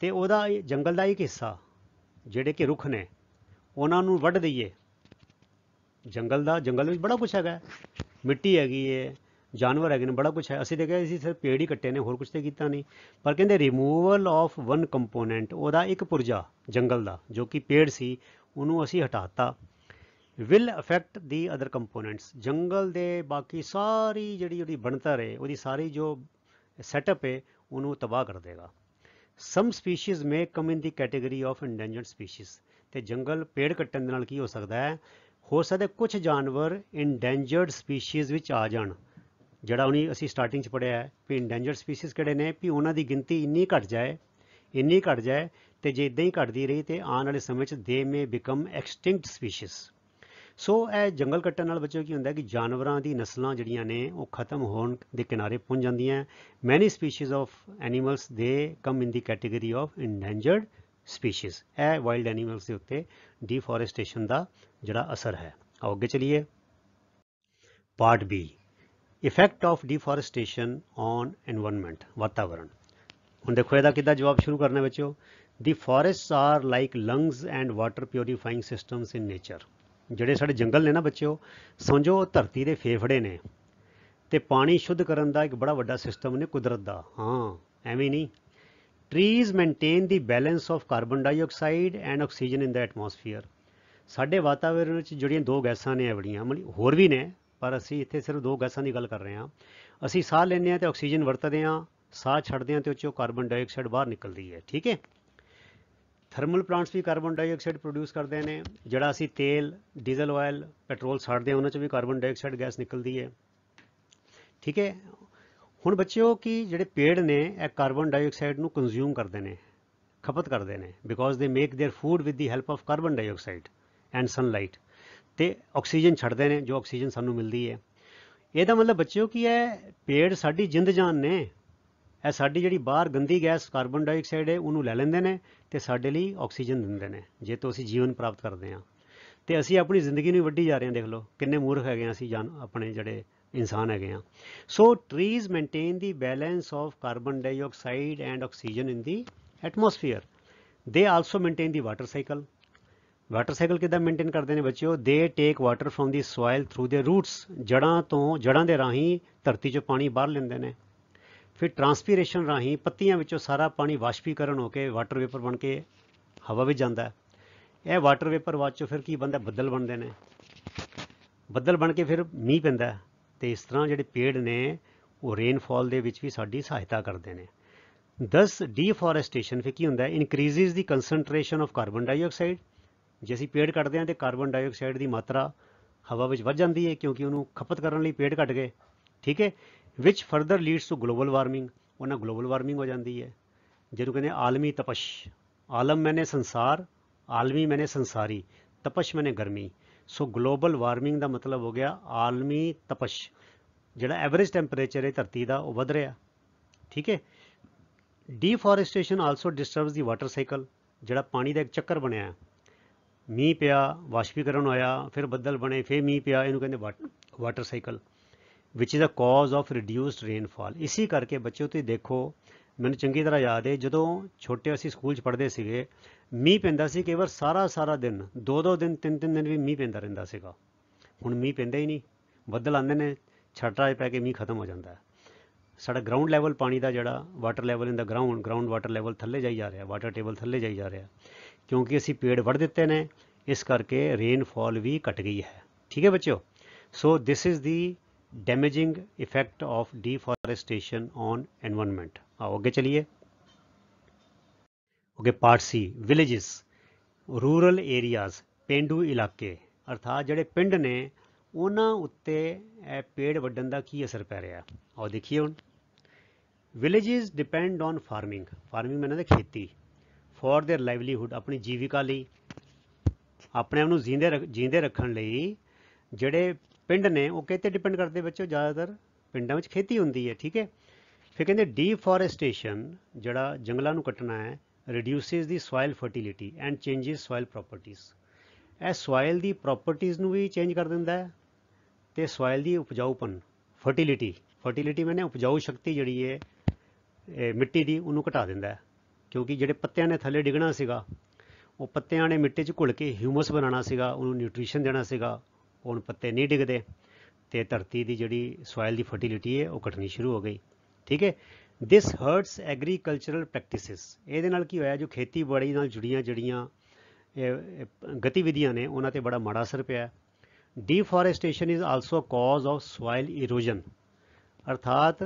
ਤੇ ਉਹਦਾ ਜੰਗਲ ਦਾ ਇੱਕ ਹਿੱਸਾ ਜਿਹੜੇ ਕਿ ਰੁੱਖ ਨੇ ਉਹਨਾਂ ਨੂੰ ਵੱਢ ਦਈਏ ਜੰਗਲ ਦਾ ਜੰਗਲ ਵਿੱਚ ਬੜਾ ਕੁਝ ਹੈਗਾ ਮਿੱਟੀ ਹੈਗੀ ਹੈ ਜਾਨਵਰ ਹੈਗੇ ਨੇ ਬੜਾ ਕੁਝ ਹੈ ਅਸੀਂ ਦੇਖਿਆ ਸੀ ਸਿਰ ਪੇੜ ਹੀ ਕੱਟੇ ਨੇ ਹੋਰ ਕੁਝ ਤੇ ਕੀਤਾ ਨਹੀਂ ਪਰ ਕਹਿੰਦੇ ਰਿਮੂਵਲ ਆਫ ਵਨ ਕੰਪੋਨੈਂਟ ਉਹਦਾ ਇੱਕ ਪੁਰਜਾ ਜੰਗਲ ਦਾ ਜੋ ਕਿ ਪੇੜ ਸੀ ਉਹਨੂੰ ਅਸੀਂ ਹਟਾਤਾ will affect the other components ਜੰਗਲ ਦੇ ਬਾਕੀ ਸਾਰੀ ਜਿਹੜੀ ਉਹਦੀ ਬਣਤਰ ਹੈ ਉਹਦੀ ਸਾਰੀ ਜੋ ਸੈਟਅਪ ਹੈ ਉਹਨੂੰ ਤਬਾਹ ਕਰ ਦੇਗਾ some species may come in the category of endangered species ਤੇ ਜੰਗਲ ਪੇੜ ਕੱਟਣ ਦੇ ਨਾਲ ਕੀ ਹੋ ਸਕਦਾ ਹੈ ਹੋ ਸਕਦਾ ਕੁਝ ਜਾਨਵਰ ਇੰਡੈਂਜਰਡ ਸਪੀਸੀਜ਼ ਵਿੱਚ ਆ ਜਾਣ ਜਿਹੜਾ ਉਹਨੀ ਅਸੀਂ ਸਟਾਰਟਿੰਗ 'ਚ ਪੜਿਆ ਹੈ ਵੀ ਇੰਡੈਂਜਰਡ ਸਪੀਸੀਜ਼ ਕਿਹੜੇ ਨੇ ਵੀ ਉਹਨਾਂ ਦੀ ਗਿਣਤੀ ਇੰਨੀ ਘਟ ਜਾਏ ਇੰਨੀ ਘਟ ਜਾਏ ਤੇ ਜੇ ਇਦਾਂ ਹੀ ਘਟਦੀ ਰਹੀ ਤੇ ਆਉਣ ਵਾਲੇ ਸਮੇਂ 'ਚ ਦੇ ਮੇ ਬਿਕਮ ਐਕਸਟਿੰਕਟ ਸਪੀਸੀਜ਼ ਸੋ ਇਹ ਜੰਗਲ ਕੱਟਣ ਨਾਲ ਬੱਚਿਓ ਕੀ ਹੁੰਦਾ ਕਿ ਜਾਨਵਰਾਂ ਦੀ ਨਸਲਾਂ ਜਿਹੜੀਆਂ ਨੇ ਉਹ ਖਤਮ ਹੋਣ ਦੇ ਕਿਨਾਰੇ ਪਹੁੰਚ ਜਾਂਦੀਆਂ ਮੈਨੀ species of animals they come in the category of endangered species ਇਹ ਵਾਈਲਡ ਐਨੀਮਲਸ ਦੇ ਉੱਤੇ ਡੀਫੋਰੈਸਟੇਸ਼ਨ ਦਾ ਜਿਹੜਾ ਅਸਰ ਹੈ ਆਓ ਅੱਗੇ ਚਲੀਏ part B effect of deforestation on environment ਵਾਤਾਵਰਣ ਹੁਣ ਦੇਖੋ ਇਹਦਾ ਕਿੱਦਾਂ ਜਵਾਬ ਸ਼ੁਰੂ ਕਰਨਾ ਬੱਚਿਓ the forests are like lungs and water purifying systems in nature ਜਿਹੜੇ ਸਾਡੇ ਜੰਗਲ ਨੇ ਨਾ ਬੱਚਿਓ ਸਮਝੋ ਧਰਤੀ ਦੇ ਫੇਫੜੇ ਨੇ ਤੇ ਪਾਣੀ ਸ਼ੁੱਧ ਕਰਨ ਦਾ ਇੱਕ ਬੜਾ ਵੱਡਾ ਸਿਸਟਮ ਨੇ ਕੁਦਰਤ ਦਾ ਹਾਂ ਐਵੇਂ ਨਹੀਂ trees maintain the balance of carbon dioxide and oxygen in the atmosphere ਸਾਡੇ ਵਾਤਾਵਰਣ ਵਿੱਚ ਜਿਹੜੀਆਂ ਦੋ ਗੈਸਾਂ ਨੇ ਬੜੀਆਂ ਮਤਲਬ ਹੋਰ ਵੀ ਨੇ ਪਰ ਅਸੀਂ ਇੱਥੇ ਸਿਰਫ ਦੋ ਗੈਸਾਂ ਦੀ ਗੱਲ ਕਰ ਰਹੇ ਹਾਂ ਅਸੀਂ ਸਾਹ ਲੈਂਦੇ ਹਾਂ ਤੇ ਆਕਸੀਜਨ ਵਰਤਦੇ ਹਾਂ ਸਾਹ ਛੱਡਦੇ ਹਾਂ ਤੇ ਉਹ ਕਾਰਬਨ ਡਾਈਆਕਸਾਈਡ ਬਾਹਰ ਨਿਕਲਦੀ ਹੈ ਠੀਕ ਹੈ ਥਰਮਲ ਪਲਾਂਟਸ ਵੀ ਕਾਰਬਨ ਡਾਈਆਕਸਾਈਡ ਪ੍ਰੋਡਿਊਸ ਕਰਦੇ ਨੇ ਜਿਹੜਾ ਅਸੀਂ ਤੇਲ ਡੀਜ਼ਲ ਆਇਲ ਪੈਟਰੋਲ ਛੱਡਦੇ ਉਹਨਾਂ ਚ ਵੀ ਕਾਰਬਨ ਡਾਈਆਕਸਾਈਡ ਗੈਸ ਨਿਕਲਦੀ ਹੈ ਠੀਕ ਹੈ ਹੁਣ ਬੱਚਿਓ ਕਿ ਜਿਹੜੇ ਪੇੜ ਨੇ ਇਹ ਕਾਰਬਨ ਡਾਈਆਕਸਾਈਡ ਨੂੰ ਕੰਜ਼ਿਊਮ ਕਰਦੇ ਨੇ ਖਪਤ ਕਰਦੇ ਨੇ because they make their food with the help of carbon dioxide and sunlight ਤੇ ਆਕਸੀਜਨ ਛੱਡਦੇ ਨੇ ਜੋ ਆਕਸੀਜਨ ਸਾਨੂੰ ਮਿਲਦੀ ਹੈ ਇਹਦਾ ਮਤਲਬ ਬੱਚਿਓ ਕਿ ਇਹ ਪੇੜ ਸਾਡੀ ਜਿੰਦ ਜਾਨ ਨੇ ਇਹ ਸਾਡੀ ਜਿਹੜੀ ਬਾਹਰ ਗੰਦੀ ਗੈਸ ਕਾਰਬਨ ਡਾਈਆਕਸਾਈਡ ਹੈ ਉਹਨੂੰ ਲੈ ਲੈਂਦੇ ਨੇ ਤੇ ਸਾਡੇ ਲਈ ਆਕਸੀਜਨ ਦਿੰਦੇ ਨੇ ਜੇ ਤੋ ਅਸੀਂ ਜੀਵਨ ਪ੍ਰਾਪਤ ਕਰਦੇ ਹਾਂ ਤੇ ਅਸੀਂ ਆਪਣੀ ਜ਼ਿੰਦਗੀ ਨੂੰ ਵੱਢੀ ਜਾ ਰਹੇ ਹਾਂ ਦੇਖ ਲਓ ਕਿੰਨੇ ਮੂਰਖ ਹੈਗੇ ਆ ਅਸੀਂ ਜਾਨ ਆਪਣੇ ਜਿਹੜੇ ਇਨਸਾਨ ਹੈਗੇ ਆ so trees maintain the balance of carbon dioxide and oxygen in the atmosphere they also maintain the water cycle water cycle ਕਿਦਾਂ ਮੇਨਟੇਨ ਕਰਦੇ ਨੇ ਬੱਚਿਓ they take water from the soil through the roots ਜੜਾਂ ਤੋਂ ਜੜਾਂ ਦੇ ਰਾਹੀਂ ਧਰਤੀ 'ਚੋਂ ਪਾਣੀ ਬਾਹਰ ਲੈਂਦੇ ਨੇ ਫਿਰ ਟਰਾਂਸਪੀਰੇਸ਼ਨ ਰਾਹੀਂ ਪੱਤੀਆਂ ਵਿੱਚੋਂ ਸਾਰਾ ਪਾਣੀ ਵਾਸ਼ਪੀਕਰਨ ਹੋ ਕੇ ਵਾਟਰ ਵੇਪਰ ਬਣ ਕੇ ਹਵਾ ਵਿੱਚ ਜਾਂਦਾ ਹੈ ਇਹ ਵਾਟਰ ਵੇਪਰ ਬਾਅਦ ਚੋਂ ਫਿਰ ਕੀ ਬੰਦਾ ਬੱਦਲ ਬਣਦੇ ਨੇ ਬੱਦਲ ਬਣ ਕੇ ਫਿਰ ਮੀਂਹ ਪੈਂਦਾ ਤੇ ਇਸ ਤਰ੍ਹਾਂ ਜਿਹੜੇ ਪੇੜ ਨੇ ਉਹ ਰੇਨਫਾਲ ਦੇ ਵਿੱਚ ਵੀ ਸਾਡੀ ਸਹਾਇਤਾ ਕਰਦੇ ਨੇ 10 ਡੀਫੋਰੈਸਟੇਸ਼ਨ ਫਿਰ ਕੀ ਹੁੰਦਾ increases the concentration of carbon dioxide ਜੇ ਅਸੀਂ ਪੇੜ ਕੱਟਦੇ ਹਾਂ ਤੇ ਕਾਰਬਨ ਡਾਈਆਕਸਾਈਡ ਦੀ ਮਾਤਰਾ ਹਵਾ ਵਿੱਚ ਵੱਧ ਜਾਂਦੀ ਹੈ ਕਿਉਂਕਿ ਉਹਨੂੰ ਖਪਤ ਕਰਨ ਲਈ ਪੇੜ ਕੱਟ ਗਏ ਠੀਕ ਹੈ which further leads to global warming ਉਹਨਾਂ ਗਲੋਬਲ ਵਾਰਮਿੰਗ ਹੋ ਜਾਂਦੀ ਹੈ ਜਿਹਨੂੰ ਕਹਿੰਦੇ ਆਲਮੀ ਤਪਸ਼ ਆਲਮ ਮੈਨੇ ਸੰਸਾਰ ਆਲਮੀ ਮੈਨੇ ਸੰਸਾਰੀ ਤਪਸ਼ ਮੈਨੇ ਗਰਮੀ ਸੋ ਗਲੋਬਲ ਵਾਰਮਿੰਗ ਦਾ ਮਤਲਬ ਹੋ ਗਿਆ ਆਲਮੀ ਤਪਸ਼ ਜਿਹੜਾ ਐਵਰੇਜ ਟੈਂਪਰੇਚਰ ਹੈ ਧਰਤੀ ਦਾ ਉਹ ਵਧ ਰਿਹਾ ਠੀਕ ਹੈ deforestation also disturbs the water cycle ਜਿਹੜਾ ਪਾਣੀ ਦਾ ਇੱਕ ਚੱਕਰ ਬਣਿਆ ਹੈ ਮੀਂਹ ਪਿਆ ਵਾਸ਼ਪੀਕਰਨ ਹੋਇਆ ਫਿਰ ਬੱਦਲ ਬਣੇ ਫਿਰ ਮੀਂਹ ਪਿਆ ਇਹਨੂੰ ਕਹਿੰਦੇ water cycle which is a cause of reduced rainfall ਇਸੇ ਕਰਕੇ ਬੱਚਿਓ ਤੁਸੀਂ ਦੇਖੋ ਮੈਨੂੰ ਚੰਗੀ ਤਰ੍ਹਾਂ ਯਾਦ ਹੈ ਜਦੋਂ ਛੋਟੇ ਅਸੀਂ ਸਕੂਲ 'ਚ ਪੜ੍ਹਦੇ ਸੀਗੇ ਮੀਂਹ ਪੈਂਦਾ ਸੀ ਕਈ ਵਾਰ ਸਾਰਾ ਸਾਰਾ ਦਿਨ ਦੋ ਦੋ ਦਿਨ ਤਿੰਨ ਤਿੰਨ ਦਿਨ ਵੀ ਮੀਂਹ ਪੈਂਦਾ ਰਹਿੰਦਾ ਸੀਗਾ ਹੁਣ ਮੀਂਹ ਪੈਂਦਾ ਹੀ ਨਹੀਂ ਬੱਦਲ ਆਉਂਦੇ ਨੇ ਛਟਰਾ 'ਚ ਪੈ ਕੇ ਮੀਂਹ ਖਤਮ ਹੋ ਜਾਂਦਾ ਸਾਡਾ ਗਰਾਊਂਡ ਲੈਵਲ ਪਾਣੀ ਦਾ ਜਿਹੜਾ water level in the ground ground water level ਥੱਲੇ ਜਾਈ ਜਾ ਰਿਹਾ ਵਾਟਰ ਟੇਬਲ ਥੱਲੇ ਜਾਈ ਜਾ ਰਿਹਾ ਕਿਉਂਕਿ ਅਸੀਂ ਪੇੜ ਵੱਢ ਦਿੱਤੇ ਨੇ ਇਸ ਕਰਕੇ ਰੇਨਫਾਲ ਵੀ ਘਟ ਗਈ ਹੈ ਠੀਕ ਹੈ ਬੱਚਿਓ so this is the damaging effect of deforestation on environment ਆਓ ਅੱਗੇ ਚਲੀਏ okay part C villages rural areas ਪਿੰਡੂ ਇਲਾਕੇ ਅਰਥਾਤ ਜਿਹੜੇ ਪਿੰਡ ਨੇ ਉਹਨਾਂ ਉੱਤੇ ਇਹ ਪੇੜ ਵੱਢਣ ਦਾ ਕੀ ਅਸਰ ਪੈ ਰਿਹਾ ਆਓ ਦੇਖੀਏ ਹੁਣ villages depend on farming farming ਮੈਨਾਂ ਦੇ ਖੇਤੀ ਫॉर देयर ਲਾਈਵਲੀਹੁੱਡ ਆਪਣੀ ਜੀਵਿਕਾ ਲਈ ਆਪਣੇ ਆਪ ਨੂੰ ਜਿੰਦੇ ਜਿੰਦੇ ਰੱਖਣ ਲਈ ਜਿਹੜੇ ਪਿੰਡ ਨੇ ਉਹ ਕਿਤੇ ਡਿਪੈਂਡ ਕਰਦੇ ਬੱਚੋ ਜ਼ਿਆਦਾਤਰ ਪਿੰਡਾਂ ਵਿੱਚ ਖੇਤੀ ਹੁੰਦੀ ਹੈ ਠੀਕ ਹੈ ਫਿਰ ਕਹਿੰਦੇ ਡੀਫੋਰੈਸਟੇਸ਼ਨ ਜਿਹੜਾ ਜੰਗਲਾਂ ਨੂੰ ਕੱਟਣਾ ਹੈ reduces the soil fertility and changes soil ਪ੍ਰੋਪਰਟੀਆਂ ਇਹ ਸੋਇਲ ਦੀ ਪ੍ਰੋਪਰਟੀਆਂ ਨੂੰ ਵੀ ਚੇਂਜ ਕਰ ਦਿੰਦਾ ਹੈ ਤੇ ਸੋਇਲ ਦੀ ਉਪਜਾਊਪਨ ਫਰਟੀਲਿਟੀ ਫਰਟੀਲਿਟੀ ਮੈਨੇ ਉਪਜਾਊ ਸ਼ਕਤੀ ਜਿਹੜੀ ਹੈ ਇਹ ਮਿੱਟੀ ਦੀ ਉਹਨੂੰ ਘਟਾ ਦਿੰਦਾ ਹੈ ਕਿਉਂਕਿ ਜਿਹੜੇ ਪੱਤਿਆਂ ਨੇ ਥੱਲੇ ਡਿੱਗਣਾ ਸੀਗਾ ਉਹ ਪੱਤਿਆਂ ਨੇ ਮਿੱਟੀ 'ਚ ਘੁਲ ਕੇ ਹਿਊਮਸ ਬਣਾਉਣਾ ਸੀਗਾ ਉਹਨੂੰ ਨਿਊਟ੍ਰੀਸ਼ਨ ਦੇਣਾ ਸੀਗਾ ਹੁਣ ਪੱਤੇ ਨਹੀਂ ਡਿੱਗਦੇ ਤੇ ਧਰਤੀ ਦੀ ਜਿਹੜੀ ਸੋਇਲ ਦੀ ਫਰਟੀਲਿਟੀ ਹੈ ਉਹ ਘਟਣੀ ਸ਼ੁਰੂ ਹੋ ਗਈ ਠੀਕ ਹੈ ਦਿਸ ਹਰਟਸ ਐਗਰੀਕਲਚਰਲ ਪ੍ਰੈਕਟਿਸਸ ਇਹਦੇ ਨਾਲ ਕੀ ਹੋਇਆ ਜੋ ਖੇਤੀਬਾੜੀ ਨਾਲ ਜੁੜੀਆਂ ਜੜੀਆਂ ਗਤੀਵਿਧੀਆਂ ਨੇ ਉਹਨਾਂ ਤੇ ਬੜਾ ਮਾੜਾ ਅਸਰ ਪਿਆ deforestation is also cause of soil erosion ਅਰਥਾਤ